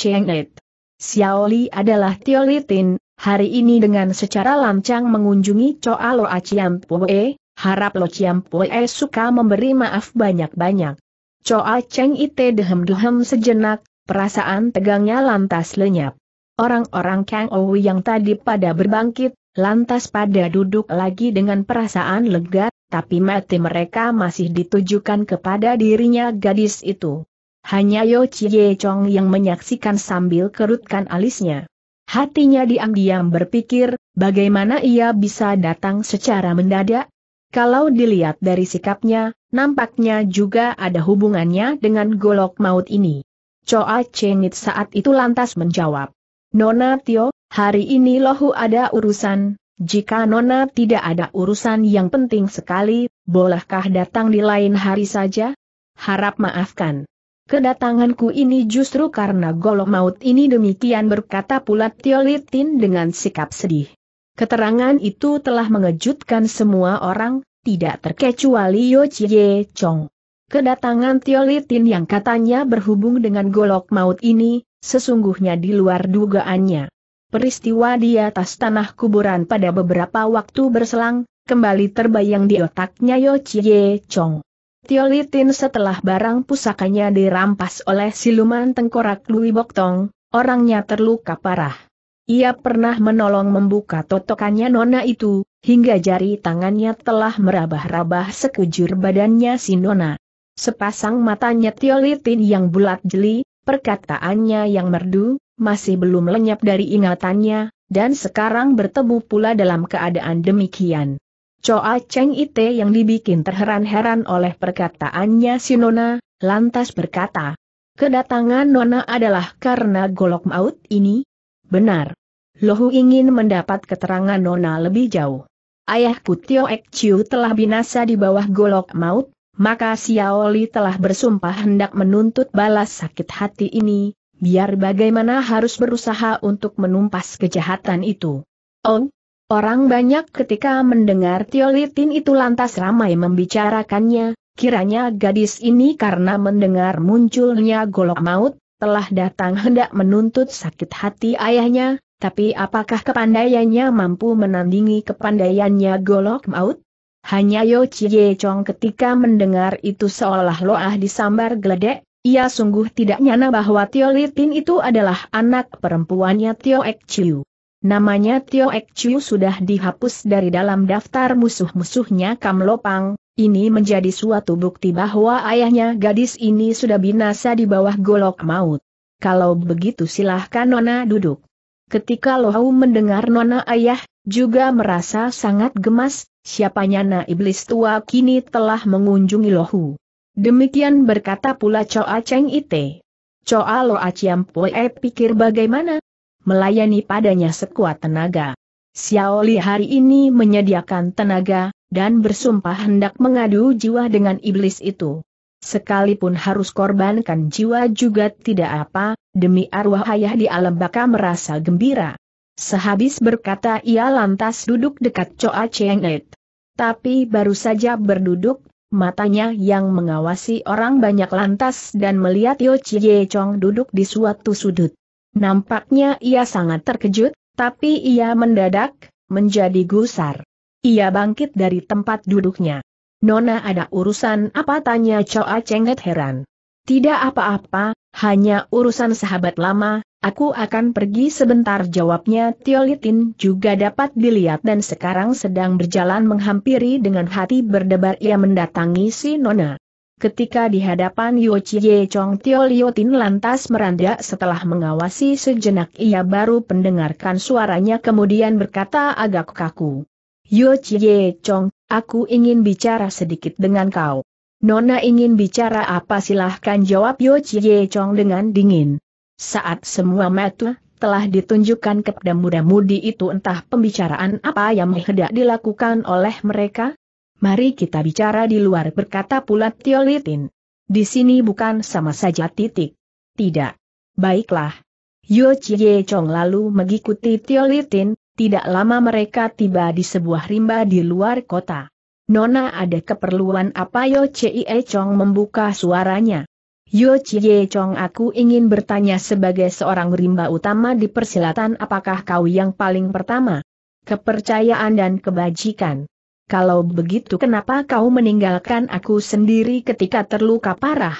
Xiao Li adalah Tio Tiolitin, hari ini dengan secara lancang mengunjungi Choa Chiam Pue, harap Lo Pue suka memberi maaf banyak-banyak. Choa Cheng Ite dehem-dehem sejenak, perasaan tegangnya lantas lenyap. Orang-orang Kang Owi yang tadi pada berbangkit, lantas pada duduk lagi dengan perasaan lega, tapi mati mereka masih ditujukan kepada dirinya gadis itu. Hanya Yo Chie Chong yang menyaksikan sambil kerutkan alisnya. Hatinya diam-diam berpikir, bagaimana ia bisa datang secara mendadak? Kalau dilihat dari sikapnya, nampaknya juga ada hubungannya dengan golok maut ini. Choa Chenit saat itu lantas menjawab. Nona Tio, hari ini lohu ada urusan, jika Nona tidak ada urusan yang penting sekali, bolehkah datang di lain hari saja? Harap maafkan. Kedatanganku ini justru karena golok maut ini demikian berkata pula Tio Litin dengan sikap sedih. Keterangan itu telah mengejutkan semua orang, tidak terkecuali Yo Chie Chong. Kedatangan Tiolitin yang katanya berhubung dengan golok maut ini, sesungguhnya di luar dugaannya. Peristiwa di atas tanah kuburan pada beberapa waktu berselang, kembali terbayang di otaknya Yo Chie Chong. Tiolitin setelah barang pusakanya dirampas oleh siluman tengkorak Lui Boktong, orangnya terluka parah. Ia pernah menolong membuka totokannya Nona itu, hingga jari tangannya telah merabah-rabah sekujur badannya si Nona. Sepasang matanya Tiolitin yang bulat jeli, perkataannya yang merdu, masih belum lenyap dari ingatannya, dan sekarang bertemu pula dalam keadaan demikian. Choa Cheng Ite yang dibikin terheran-heran oleh perkataannya si Nona, lantas berkata, Kedatangan Nona adalah karena golok maut ini? Benar. Lohu ingin mendapat keterangan Nona lebih jauh. Ayahku Tio Ek Chiu telah binasa di bawah golok maut, maka Xiaoli telah bersumpah hendak menuntut balas sakit hati ini, biar bagaimana harus berusaha untuk menumpas kejahatan itu. Oh, orang banyak ketika mendengar Tiolitin itu lantas ramai membicarakannya, kiranya gadis ini karena mendengar munculnya golok maut, telah datang hendak menuntut sakit hati ayahnya, tapi apakah kepandaiannya mampu menandingi kepandaiannya golok maut? Hanya Yo Chie Chong ketika mendengar itu seolah loah disambar geledek, ia sungguh tidak nyana bahwa Tio Litin itu adalah anak perempuannya Tio Ek Chiu. Namanya Tio Ek Chiu sudah dihapus dari dalam daftar musuh-musuhnya Kam Lopang, ini menjadi suatu bukti bahwa ayahnya gadis ini sudah binasa di bawah golok maut. Kalau begitu silahkan Nona duduk. Ketika Lohau mendengar Nona ayah, juga merasa sangat gemas, Siapanya na iblis tua kini telah mengunjungi lohu. Demikian berkata pula Choa Cheng Ite. Choa Loa Chiam Poe pikir bagaimana? Melayani padanya sekuat tenaga. Xiao Li hari ini menyediakan tenaga, dan bersumpah hendak mengadu jiwa dengan iblis itu. Sekalipun harus korbankan jiwa juga tidak apa, demi arwah ayah di alam baka merasa gembira. Sehabis berkata ia lantas duduk dekat Choa Cheng Ed. Tapi baru saja berduduk, matanya yang mengawasi orang banyak lantas dan melihat Yo Chie Chong duduk di suatu sudut. Nampaknya ia sangat terkejut, tapi ia mendadak, menjadi gusar. Ia bangkit dari tempat duduknya. Nona ada urusan apa tanya Choa Cheng Ed heran. Tidak apa-apa, hanya urusan sahabat lama, Aku akan pergi sebentar jawabnya Tiolitin juga dapat dilihat dan sekarang sedang berjalan menghampiri dengan hati berdebar ia mendatangi si Nona. Ketika di hadapan Yo Chie Chong Tio Tin lantas merandak setelah mengawasi sejenak ia baru pendengarkan suaranya kemudian berkata agak kaku. Yo Chie Chong, aku ingin bicara sedikit dengan kau. Nona ingin bicara apa silahkan jawab Yo Chie Chong dengan dingin. Saat semua metu telah ditunjukkan kepada muda-mudi itu entah pembicaraan apa yang hendak dilakukan oleh mereka? Mari kita bicara di luar berkata pula Tiolitin. Di sini bukan sama saja titik. Tidak. Baiklah. Yo Chie Chong lalu mengikuti Tiolitin, tidak lama mereka tiba di sebuah rimba di luar kota. Nona ada keperluan apa Yo Chie Chong membuka suaranya. Yo Chie Chong aku ingin bertanya sebagai seorang rimba utama di persilatan apakah kau yang paling pertama? Kepercayaan dan kebajikan. Kalau begitu kenapa kau meninggalkan aku sendiri ketika terluka parah?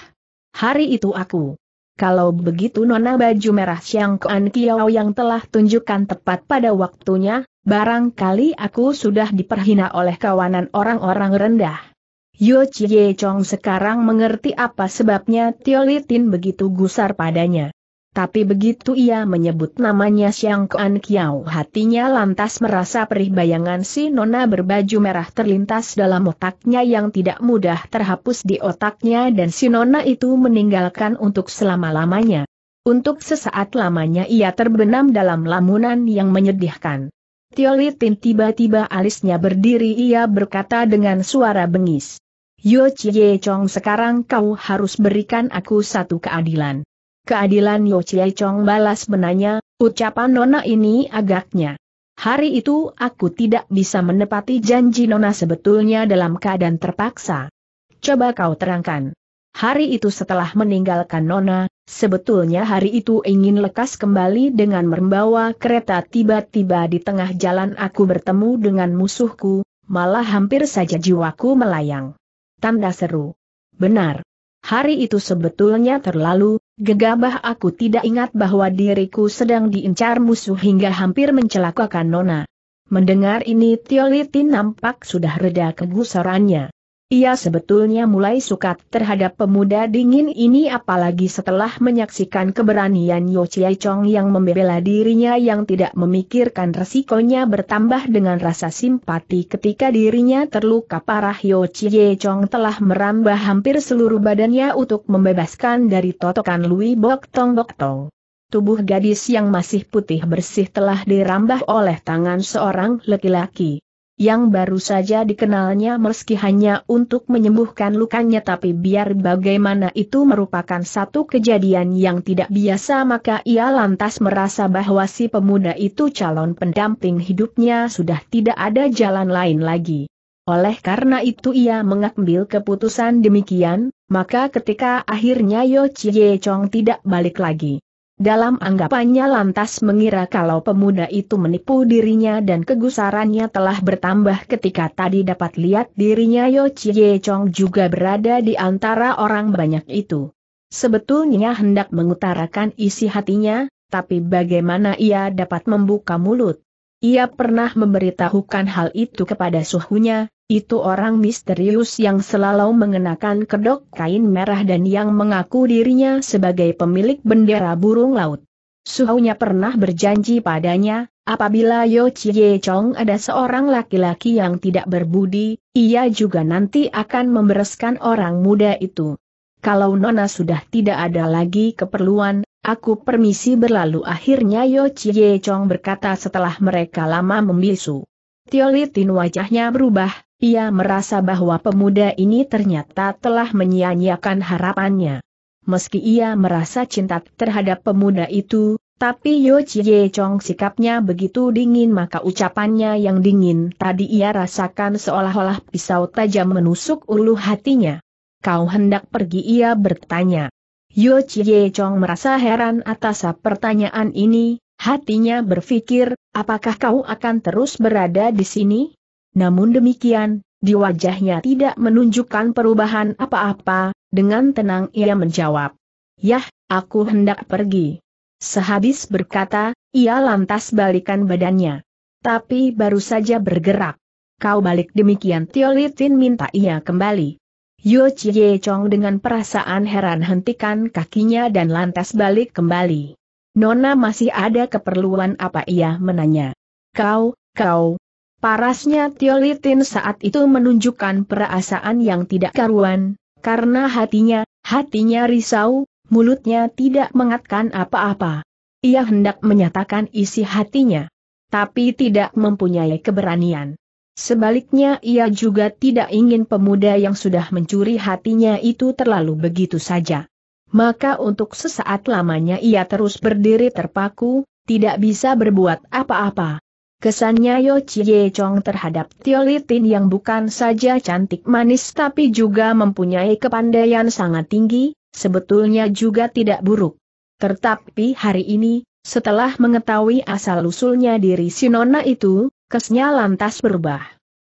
Hari itu aku. Kalau begitu nona baju merah Siang Kuan Kiao yang telah tunjukkan tepat pada waktunya, barangkali aku sudah diperhina oleh kawanan orang-orang rendah. Yo Chie Chong sekarang mengerti apa sebabnya Tio Litin begitu gusar padanya. Tapi begitu ia menyebut namanya Xiang Kuan Kiao hatinya lantas merasa perih bayangan si Nona berbaju merah terlintas dalam otaknya yang tidak mudah terhapus di otaknya dan si Nona itu meninggalkan untuk selama-lamanya. Untuk sesaat lamanya ia terbenam dalam lamunan yang menyedihkan. Tio Litin tiba-tiba alisnya berdiri ia berkata dengan suara bengis. Yo Chie Chong sekarang kau harus berikan aku satu keadilan. Keadilan Yo Chie Chong balas benanya, ucapan Nona ini agaknya. Hari itu aku tidak bisa menepati janji Nona sebetulnya dalam keadaan terpaksa. Coba kau terangkan. Hari itu setelah meninggalkan Nona, sebetulnya hari itu ingin lekas kembali dengan membawa kereta tiba-tiba di tengah jalan aku bertemu dengan musuhku, malah hampir saja jiwaku melayang tanda seru. Benar. Hari itu sebetulnya terlalu gegabah aku tidak ingat bahwa diriku sedang diincar musuh hingga hampir mencelakakan Nona. Mendengar ini Tiolitin nampak sudah reda kegusarannya. Ia sebetulnya mulai suka terhadap pemuda dingin ini apalagi setelah menyaksikan keberanian Yo Chie Chong yang membela dirinya yang tidak memikirkan resikonya bertambah dengan rasa simpati ketika dirinya terluka parah Yo Chie Chong telah merambah hampir seluruh badannya untuk membebaskan dari totokan Lui Bok Tong Bok Tong. Tubuh gadis yang masih putih bersih telah dirambah oleh tangan seorang laki-laki yang baru saja dikenalnya meski hanya untuk menyembuhkan lukanya tapi biar bagaimana itu merupakan satu kejadian yang tidak biasa maka ia lantas merasa bahwa si pemuda itu calon pendamping hidupnya sudah tidak ada jalan lain lagi. Oleh karena itu ia mengambil keputusan demikian, maka ketika akhirnya Yo Chie Chong tidak balik lagi dalam anggapannya lantas mengira kalau pemuda itu menipu dirinya dan kegusarannya telah bertambah ketika tadi dapat lihat dirinya Yo Chie Chong juga berada di antara orang banyak itu. Sebetulnya hendak mengutarakan isi hatinya, tapi bagaimana ia dapat membuka mulut? Ia pernah memberitahukan hal itu kepada suhunya, itu orang misterius yang selalu mengenakan kedok kain merah dan yang mengaku dirinya sebagai pemilik bendera burung laut. Suhunya pernah berjanji padanya, apabila Yo Chie Chong ada seorang laki-laki yang tidak berbudi, ia juga nanti akan membereskan orang muda itu kalau Nona sudah tidak ada lagi keperluan, aku permisi berlalu akhirnya Yo Chie Chong berkata setelah mereka lama membisu. Tiolitin wajahnya berubah, ia merasa bahwa pemuda ini ternyata telah menyia-nyiakan harapannya. Meski ia merasa cinta terhadap pemuda itu, tapi Yo Chie Chong sikapnya begitu dingin maka ucapannya yang dingin tadi ia rasakan seolah-olah pisau tajam menusuk ulu hatinya kau hendak pergi ia bertanya. Yo Chie Chong merasa heran atas pertanyaan ini, hatinya berpikir, apakah kau akan terus berada di sini? Namun demikian, di wajahnya tidak menunjukkan perubahan apa-apa, dengan tenang ia menjawab. Yah, aku hendak pergi. Sehabis berkata, ia lantas balikan badannya. Tapi baru saja bergerak. Kau balik demikian Tiolitin minta ia kembali. Yo Chie Chong dengan perasaan heran hentikan kakinya dan lantas balik kembali. Nona masih ada keperluan apa ia menanya. Kau, kau. Parasnya Tiolitin saat itu menunjukkan perasaan yang tidak karuan, karena hatinya, hatinya risau, mulutnya tidak mengatakan apa-apa. Ia hendak menyatakan isi hatinya, tapi tidak mempunyai keberanian. Sebaliknya ia juga tidak ingin pemuda yang sudah mencuri hatinya itu terlalu begitu saja. Maka untuk sesaat lamanya ia terus berdiri terpaku, tidak bisa berbuat apa-apa. Kesannya Yo Chie Chong terhadap Tiolitin yang bukan saja cantik manis tapi juga mempunyai kepandaian sangat tinggi, sebetulnya juga tidak buruk. Tetapi hari ini, setelah mengetahui asal-usulnya diri Sinona itu, Kesnya lantas berubah.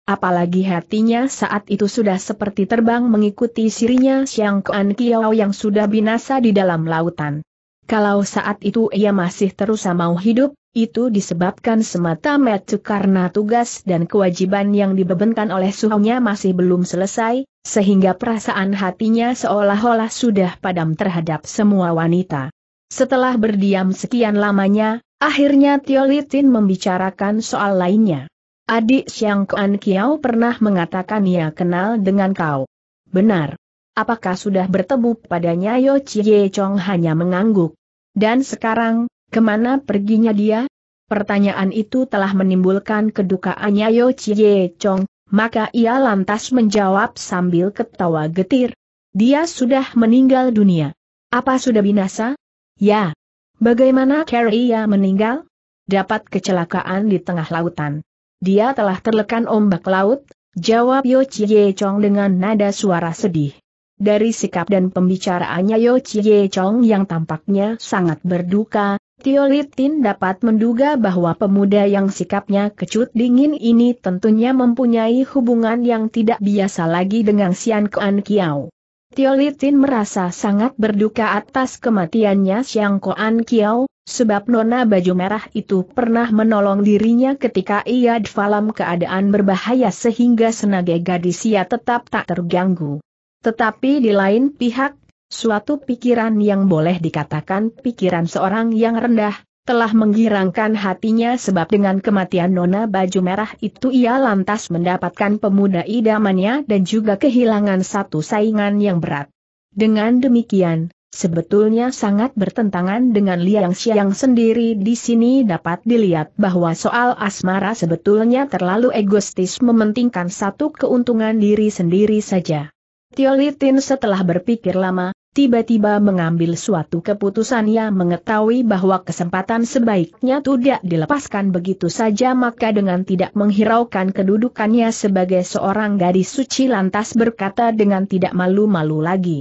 Apalagi hatinya saat itu sudah seperti terbang mengikuti sirinya Siang Kuan Kiao yang sudah binasa di dalam lautan. Kalau saat itu ia masih terus mau hidup, itu disebabkan semata-mata karena tugas dan kewajiban yang dibebankan oleh suhunya masih belum selesai, sehingga perasaan hatinya seolah-olah sudah padam terhadap semua wanita. Setelah berdiam sekian lamanya, Akhirnya Tio Litin membicarakan soal lainnya. Adik Siang Kuan Kiao pernah mengatakan ia kenal dengan kau. Benar. Apakah sudah bertemu padanya Yo Chie Chong hanya mengangguk. Dan sekarang, kemana perginya dia? Pertanyaan itu telah menimbulkan kedukaan Yo Chie Chong, maka ia lantas menjawab sambil ketawa getir. Dia sudah meninggal dunia. Apa sudah binasa? Ya, Bagaimana Carrie meninggal? Dapat kecelakaan di tengah lautan. Dia telah terlekan ombak laut, jawab Yo Chie Chong dengan nada suara sedih. Dari sikap dan pembicaraannya Yo Chie Chong yang tampaknya sangat berduka, Tio Litin dapat menduga bahwa pemuda yang sikapnya kecut dingin ini tentunya mempunyai hubungan yang tidak biasa lagi dengan Sian Kuan Kiao. Tio Litin merasa sangat berduka atas kematiannya Siang Koan Kiao, sebab nona baju merah itu pernah menolong dirinya ketika ia dalam keadaan berbahaya sehingga senaga ia tetap tak terganggu. Tetapi di lain pihak, suatu pikiran yang boleh dikatakan pikiran seorang yang rendah, telah menggirangkan hatinya sebab dengan kematian Nona Baju Merah itu ia lantas mendapatkan pemuda idamannya dan juga kehilangan satu saingan yang berat. Dengan demikian, sebetulnya sangat bertentangan dengan Liang Xiang sendiri di sini dapat dilihat bahwa soal asmara sebetulnya terlalu egoistis mementingkan satu keuntungan diri sendiri saja. Tiolitin setelah berpikir lama, tiba-tiba mengambil suatu keputusan ia mengetahui bahwa kesempatan sebaiknya tidak dilepaskan begitu saja maka dengan tidak menghiraukan kedudukannya sebagai seorang gadis suci lantas berkata dengan tidak malu-malu lagi.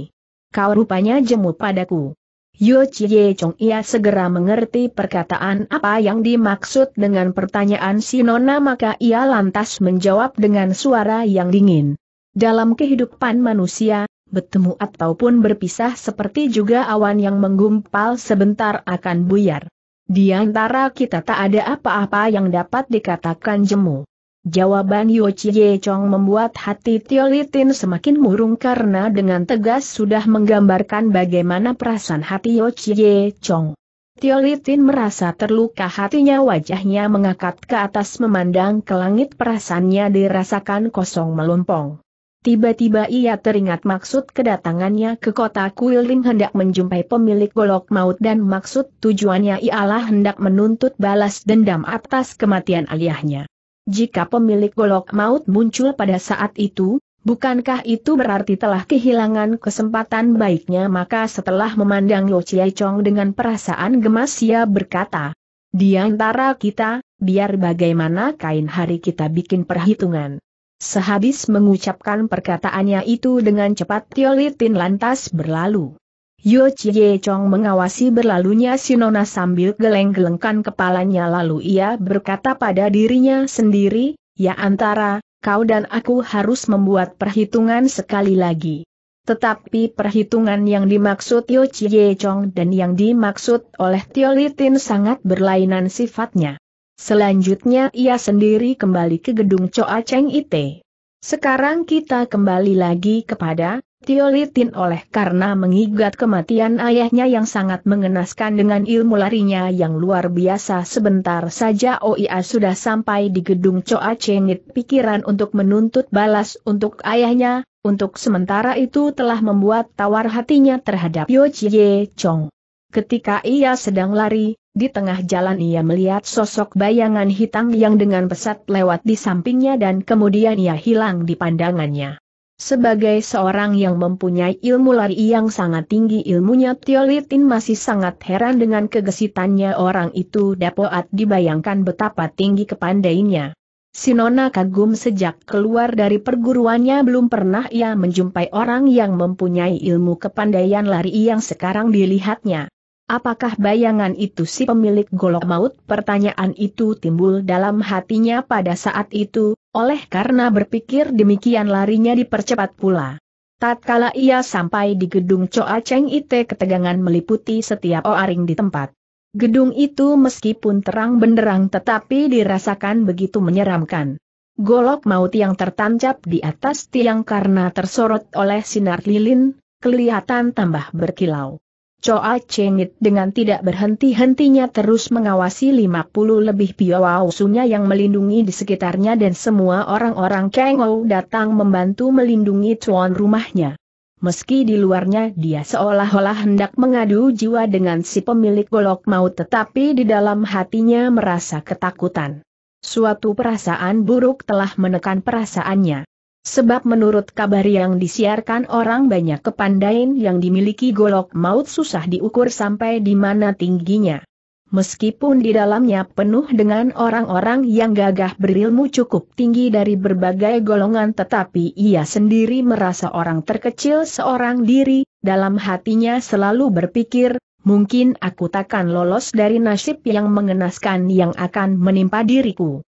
Kau rupanya jemu padaku. Yo Chie Chong ia segera mengerti perkataan apa yang dimaksud dengan pertanyaan si Nona maka ia lantas menjawab dengan suara yang dingin. Dalam kehidupan manusia, bertemu ataupun berpisah seperti juga awan yang menggumpal sebentar akan buyar. Di antara kita tak ada apa-apa yang dapat dikatakan jemu. Jawaban Yo Chie Chong membuat hati Tio Litin semakin murung karena dengan tegas sudah menggambarkan bagaimana perasaan hati Yo Chie Chong. Tio Litin merasa terluka hatinya wajahnya mengangkat ke atas memandang ke langit perasaannya dirasakan kosong melompong. Tiba-tiba ia teringat maksud kedatangannya ke kota Kuiling hendak menjumpai pemilik golok maut dan maksud tujuannya ialah hendak menuntut balas dendam atas kematian ayahnya. Jika pemilik golok maut muncul pada saat itu, bukankah itu berarti telah kehilangan kesempatan baiknya maka setelah memandang Lo Chiai Chong dengan perasaan gemas ia berkata, di antara kita, biar bagaimana kain hari kita bikin perhitungan. Sehabis mengucapkan perkataannya itu dengan cepat Tio Litin lantas berlalu. Yo Chie Chong mengawasi berlalunya Sinona sambil geleng-gelengkan kepalanya lalu ia berkata pada dirinya sendiri, ya antara, kau dan aku harus membuat perhitungan sekali lagi. Tetapi perhitungan yang dimaksud Yo Chie Chong dan yang dimaksud oleh Tio Litin sangat berlainan sifatnya. Selanjutnya ia sendiri kembali ke gedung Choa Cheng Ite. Sekarang kita kembali lagi kepada Litin oleh karena mengigat kematian ayahnya yang sangat mengenaskan dengan ilmu larinya yang luar biasa sebentar saja Oia sudah sampai di gedung Choa Chengit pikiran untuk menuntut balas untuk ayahnya, untuk sementara itu telah membuat tawar hatinya terhadap Yo Chie Chong. Ketika ia sedang lari, di tengah jalan ia melihat sosok bayangan hitam yang dengan pesat lewat di sampingnya dan kemudian ia hilang di pandangannya. Sebagai seorang yang mempunyai ilmu lari yang sangat tinggi ilmunya Tiolitin masih sangat heran dengan kegesitannya orang itu dapat dibayangkan betapa tinggi kepandainya. Sinona kagum sejak keluar dari perguruannya belum pernah ia menjumpai orang yang mempunyai ilmu kepandaian lari yang sekarang dilihatnya. Apakah bayangan itu si pemilik golok maut? Pertanyaan itu timbul dalam hatinya pada saat itu, oleh karena berpikir demikian larinya dipercepat pula. Tatkala ia sampai di gedung Coa Cheng Ite ketegangan meliputi setiap oaring di tempat. Gedung itu meskipun terang benderang tetapi dirasakan begitu menyeramkan. Golok maut yang tertancap di atas tiang karena tersorot oleh sinar lilin, kelihatan tambah berkilau. Choa Chengit dengan tidak berhenti-hentinya terus mengawasi 50 lebih piawausunya yang melindungi di sekitarnya dan semua orang-orang Kengou datang membantu melindungi tuan rumahnya. Meski di luarnya dia seolah-olah hendak mengadu jiwa dengan si pemilik golok maut tetapi di dalam hatinya merasa ketakutan. Suatu perasaan buruk telah menekan perasaannya. Sebab menurut kabar yang disiarkan orang banyak kepandaian yang dimiliki golok maut susah diukur sampai di mana tingginya. Meskipun di dalamnya penuh dengan orang-orang yang gagah berilmu cukup tinggi dari berbagai golongan tetapi ia sendiri merasa orang terkecil seorang diri, dalam hatinya selalu berpikir, mungkin aku takkan lolos dari nasib yang mengenaskan yang akan menimpa diriku.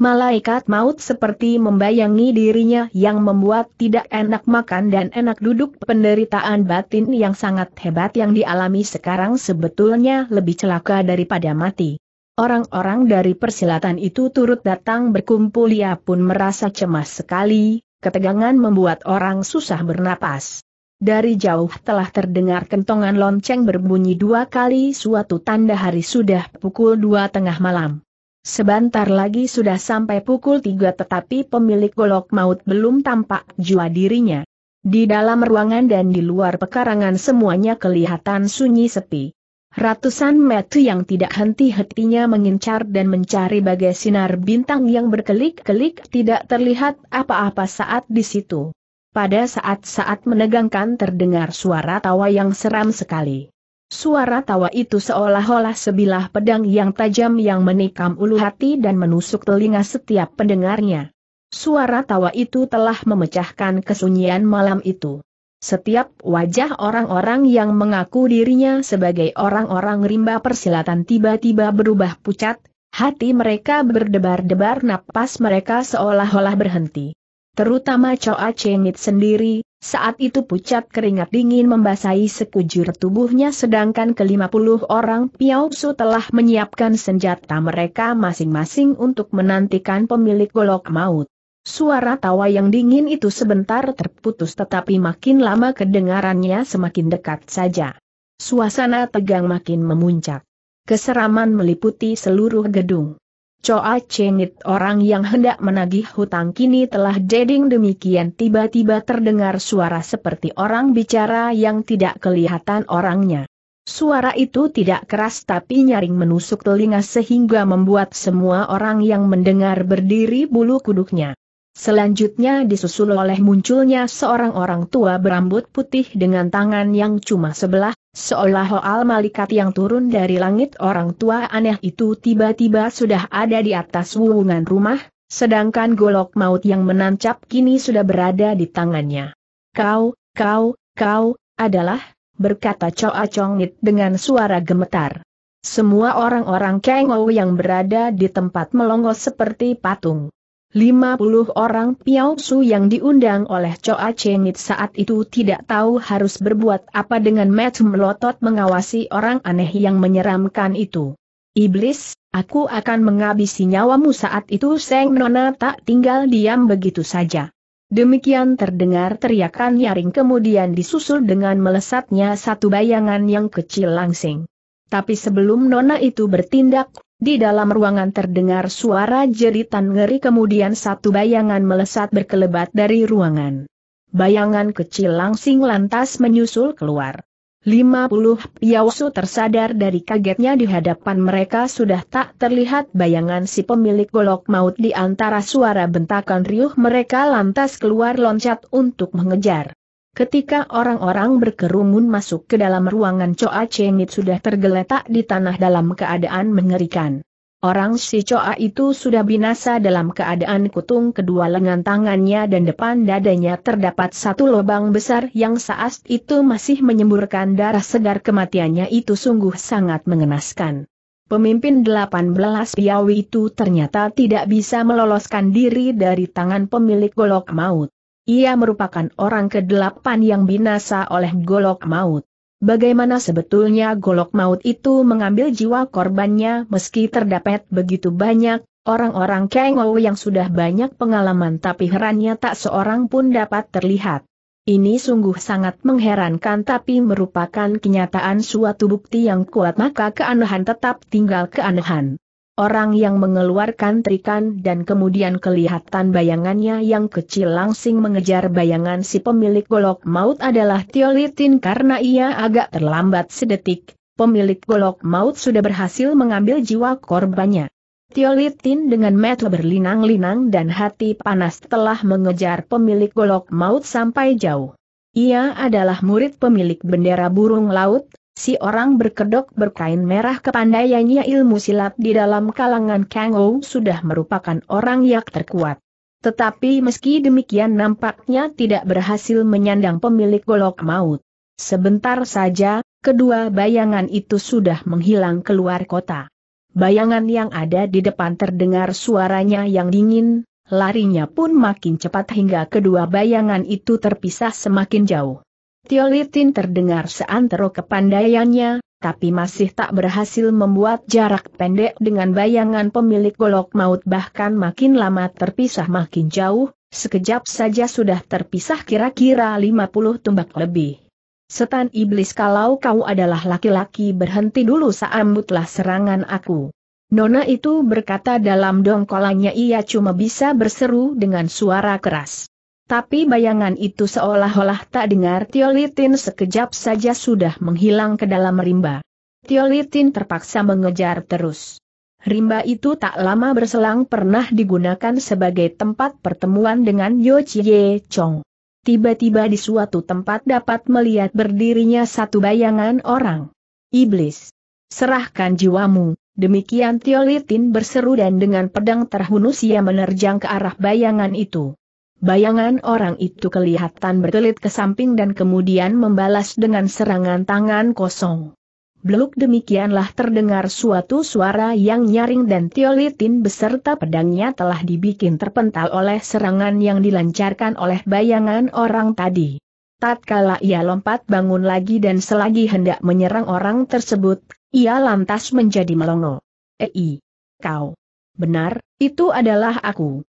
Malaikat maut seperti membayangi dirinya yang membuat tidak enak makan dan enak duduk penderitaan batin yang sangat hebat yang dialami sekarang sebetulnya lebih celaka daripada mati. Orang-orang dari persilatan itu turut datang berkumpul ia pun merasa cemas sekali, ketegangan membuat orang susah bernapas. Dari jauh telah terdengar kentongan lonceng berbunyi dua kali suatu tanda hari sudah pukul dua tengah malam. Sebentar lagi sudah sampai pukul tiga tetapi pemilik golok maut belum tampak jua dirinya. Di dalam ruangan dan di luar pekarangan semuanya kelihatan sunyi sepi. Ratusan metu yang tidak henti-hentinya mengincar dan mencari bagai sinar bintang yang berkelik-kelik tidak terlihat apa-apa saat di situ. Pada saat-saat menegangkan terdengar suara tawa yang seram sekali. Suara tawa itu seolah-olah sebilah pedang yang tajam yang menikam ulu hati dan menusuk telinga setiap pendengarnya. Suara tawa itu telah memecahkan kesunyian malam itu. Setiap wajah orang-orang yang mengaku dirinya sebagai orang-orang rimba persilatan tiba-tiba berubah pucat, hati mereka berdebar-debar napas mereka seolah-olah berhenti. Terutama Choa Chengit sendiri, saat itu pucat keringat dingin membasahi sekujur tubuhnya sedangkan ke-50 orang Su telah menyiapkan senjata mereka masing-masing untuk menantikan pemilik golok maut. Suara tawa yang dingin itu sebentar terputus tetapi makin lama kedengarannya semakin dekat saja. Suasana tegang makin memuncak. Keseraman meliputi seluruh gedung. Coa Chenit orang yang hendak menagih hutang kini telah deding demikian tiba-tiba terdengar suara seperti orang bicara yang tidak kelihatan orangnya. Suara itu tidak keras tapi nyaring menusuk telinga sehingga membuat semua orang yang mendengar berdiri bulu kuduknya. Selanjutnya disusul oleh munculnya seorang orang tua berambut putih dengan tangan yang cuma sebelah, Seolah Hoal malaikat yang turun dari langit orang tua aneh itu tiba-tiba sudah ada di atas wuungan rumah, sedangkan golok maut yang menancap kini sudah berada di tangannya. Kau, kau, kau, adalah, berkata Choa Chongit dengan suara gemetar. Semua orang-orang Kengou yang berada di tempat melongo seperti patung. 50 orang Su yang diundang oleh Choa Chengit saat itu tidak tahu harus berbuat apa dengan Matt melotot mengawasi orang aneh yang menyeramkan itu. Iblis, aku akan menghabisi nyawamu saat itu Seng Nona tak tinggal diam begitu saja. Demikian terdengar teriakan nyaring kemudian disusul dengan melesatnya satu bayangan yang kecil langsing. Tapi sebelum Nona itu bertindak, di dalam ruangan terdengar suara jeritan ngeri kemudian satu bayangan melesat berkelebat dari ruangan. Bayangan kecil langsing lantas menyusul keluar. 50 Piausu tersadar dari kagetnya di hadapan mereka sudah tak terlihat bayangan si pemilik golok maut di antara suara bentakan riuh mereka lantas keluar loncat untuk mengejar. Ketika orang-orang berkerumun masuk ke dalam ruangan Choa Chengit sudah tergeletak di tanah dalam keadaan mengerikan. Orang si Choa itu sudah binasa dalam keadaan kutung kedua lengan tangannya dan depan dadanya terdapat satu lubang besar yang saat itu masih menyemburkan darah segar kematiannya itu sungguh sangat mengenaskan. Pemimpin 18 Piawi itu ternyata tidak bisa meloloskan diri dari tangan pemilik golok maut. Ia merupakan orang ke-8 yang binasa oleh golok maut. Bagaimana sebetulnya golok maut itu mengambil jiwa korbannya meski terdapat begitu banyak orang-orang Kengou yang sudah banyak pengalaman tapi herannya tak seorang pun dapat terlihat. Ini sungguh sangat mengherankan tapi merupakan kenyataan suatu bukti yang kuat maka keanehan tetap tinggal keanehan. Orang yang mengeluarkan trikan dan kemudian kelihatan bayangannya yang kecil langsing mengejar bayangan si pemilik golok maut adalah Tiolitin karena ia agak terlambat sedetik, pemilik golok maut sudah berhasil mengambil jiwa korbannya. Tiolitin dengan metel berlinang-linang dan hati panas telah mengejar pemilik golok maut sampai jauh. Ia adalah murid pemilik bendera burung laut, Si orang berkedok berkain merah kepandaiannya ilmu silat di dalam kalangan Kang Ou sudah merupakan orang yang terkuat. Tetapi meski demikian nampaknya tidak berhasil menyandang pemilik golok maut. Sebentar saja, kedua bayangan itu sudah menghilang keluar kota. Bayangan yang ada di depan terdengar suaranya yang dingin, larinya pun makin cepat hingga kedua bayangan itu terpisah semakin jauh. Tiolitin terdengar seantero kepandaiannya, tapi masih tak berhasil membuat jarak pendek dengan bayangan pemilik golok maut bahkan makin lama terpisah makin jauh, sekejap saja sudah terpisah kira-kira 50 tumbak lebih. Setan iblis kalau kau adalah laki-laki berhenti dulu saambutlah serangan aku. Nona itu berkata dalam dongkolannya ia cuma bisa berseru dengan suara keras. Tapi bayangan itu seolah-olah tak dengar Tiolitin sekejap saja sudah menghilang ke dalam rimba. Tiolitin terpaksa mengejar terus. Rimba itu tak lama berselang pernah digunakan sebagai tempat pertemuan dengan Yo Chie Chong. Tiba-tiba di suatu tempat dapat melihat berdirinya satu bayangan orang. Iblis. Serahkan jiwamu. Demikian Tiolitin berseru dan dengan pedang terhunus ia menerjang ke arah bayangan itu. Bayangan orang itu kelihatan berkelit ke samping dan kemudian membalas dengan serangan tangan kosong. Beluk demikianlah terdengar suatu suara yang nyaring dan Tiolitin beserta pedangnya telah dibikin terpental oleh serangan yang dilancarkan oleh bayangan orang tadi. Tatkala ia lompat bangun lagi dan selagi hendak menyerang orang tersebut, ia lantas menjadi melongo. Ei! Kau! Benar, itu adalah aku.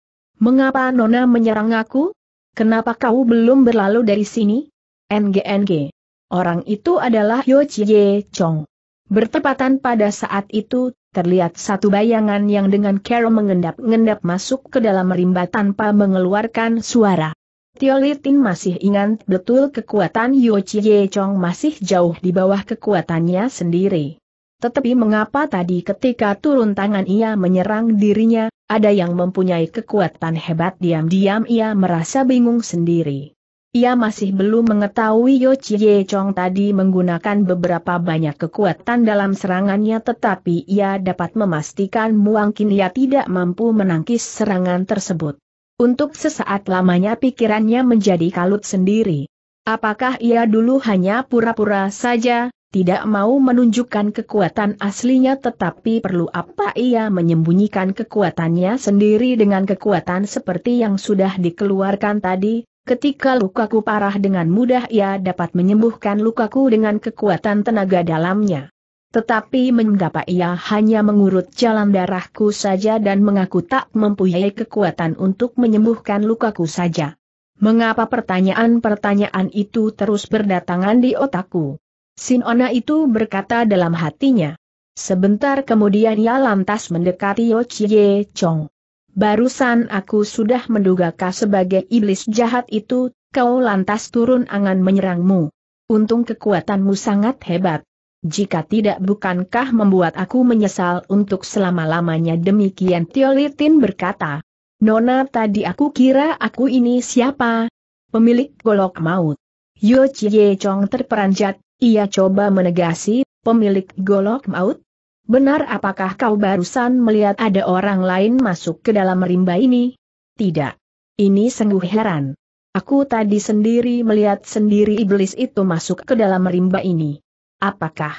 Mengapa Nona menyerang aku? Kenapa kau belum berlalu dari sini? NGNG. Orang itu adalah Yo Chie Chong. Bertepatan pada saat itu, terlihat satu bayangan yang dengan kero mengendap-ngendap masuk ke dalam rimba tanpa mengeluarkan suara. Tio Litin masih ingat betul kekuatan Yo Chie Chong masih jauh di bawah kekuatannya sendiri. Tetapi mengapa tadi ketika turun tangan ia menyerang dirinya, ada yang mempunyai kekuatan hebat diam-diam ia merasa bingung sendiri. Ia masih belum mengetahui Yo Chie Chong tadi menggunakan beberapa banyak kekuatan dalam serangannya tetapi ia dapat memastikan mungkin ia tidak mampu menangkis serangan tersebut. Untuk sesaat lamanya pikirannya menjadi kalut sendiri. Apakah ia dulu hanya pura-pura saja, tidak mau menunjukkan kekuatan aslinya tetapi perlu apa ia menyembunyikan kekuatannya sendiri dengan kekuatan seperti yang sudah dikeluarkan tadi, ketika lukaku parah dengan mudah ia dapat menyembuhkan lukaku dengan kekuatan tenaga dalamnya. Tetapi mengapa ia hanya mengurut jalan darahku saja dan mengaku tak mempunyai kekuatan untuk menyembuhkan lukaku saja. Mengapa pertanyaan-pertanyaan itu terus berdatangan di otakku? Sinona itu berkata dalam hatinya. Sebentar kemudian ia lantas mendekati Yo Chie Chong. Barusan aku sudah menduga kau sebagai iblis jahat itu, kau lantas turun angan menyerangmu. Untung kekuatanmu sangat hebat. Jika tidak bukankah membuat aku menyesal untuk selama-lamanya demikian Tiolitin berkata. Nona tadi aku kira aku ini siapa? Pemilik golok maut. Yo Chie Chong terperanjat, ia coba menegasi, pemilik golok maut? Benar apakah kau barusan melihat ada orang lain masuk ke dalam rimba ini? Tidak. Ini sungguh heran. Aku tadi sendiri melihat sendiri iblis itu masuk ke dalam rimba ini. Apakah?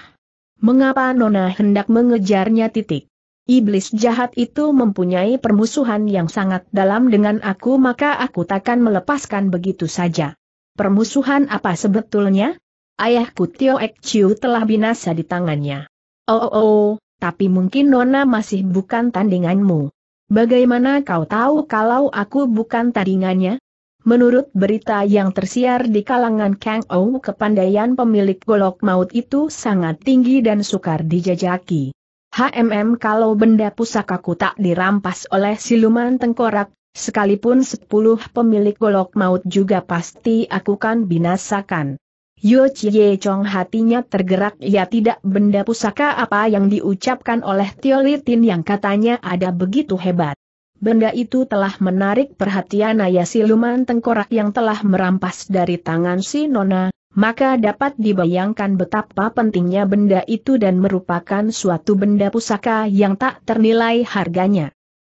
Mengapa Nona hendak mengejarnya titik? Iblis jahat itu mempunyai permusuhan yang sangat dalam dengan aku maka aku takkan melepaskan begitu saja. Permusuhan apa sebetulnya? Ayahku Tio Ek Chiu telah binasa di tangannya. Oh, oh, oh, tapi mungkin Nona masih bukan tandinganmu. Bagaimana kau tahu kalau aku bukan tandingannya? Menurut berita yang tersiar di kalangan Kang Ou kepandaian pemilik golok maut itu sangat tinggi dan sukar dijajaki. HMM kalau benda pusakaku tak dirampas oleh siluman tengkorak, sekalipun sepuluh pemilik golok maut juga pasti aku kan binasakan. Yo Chie Chong hatinya tergerak ia ya tidak benda pusaka apa yang diucapkan oleh Tio Litin yang katanya ada begitu hebat. Benda itu telah menarik perhatian ayah siluman tengkorak yang telah merampas dari tangan si Nona, maka dapat dibayangkan betapa pentingnya benda itu dan merupakan suatu benda pusaka yang tak ternilai harganya.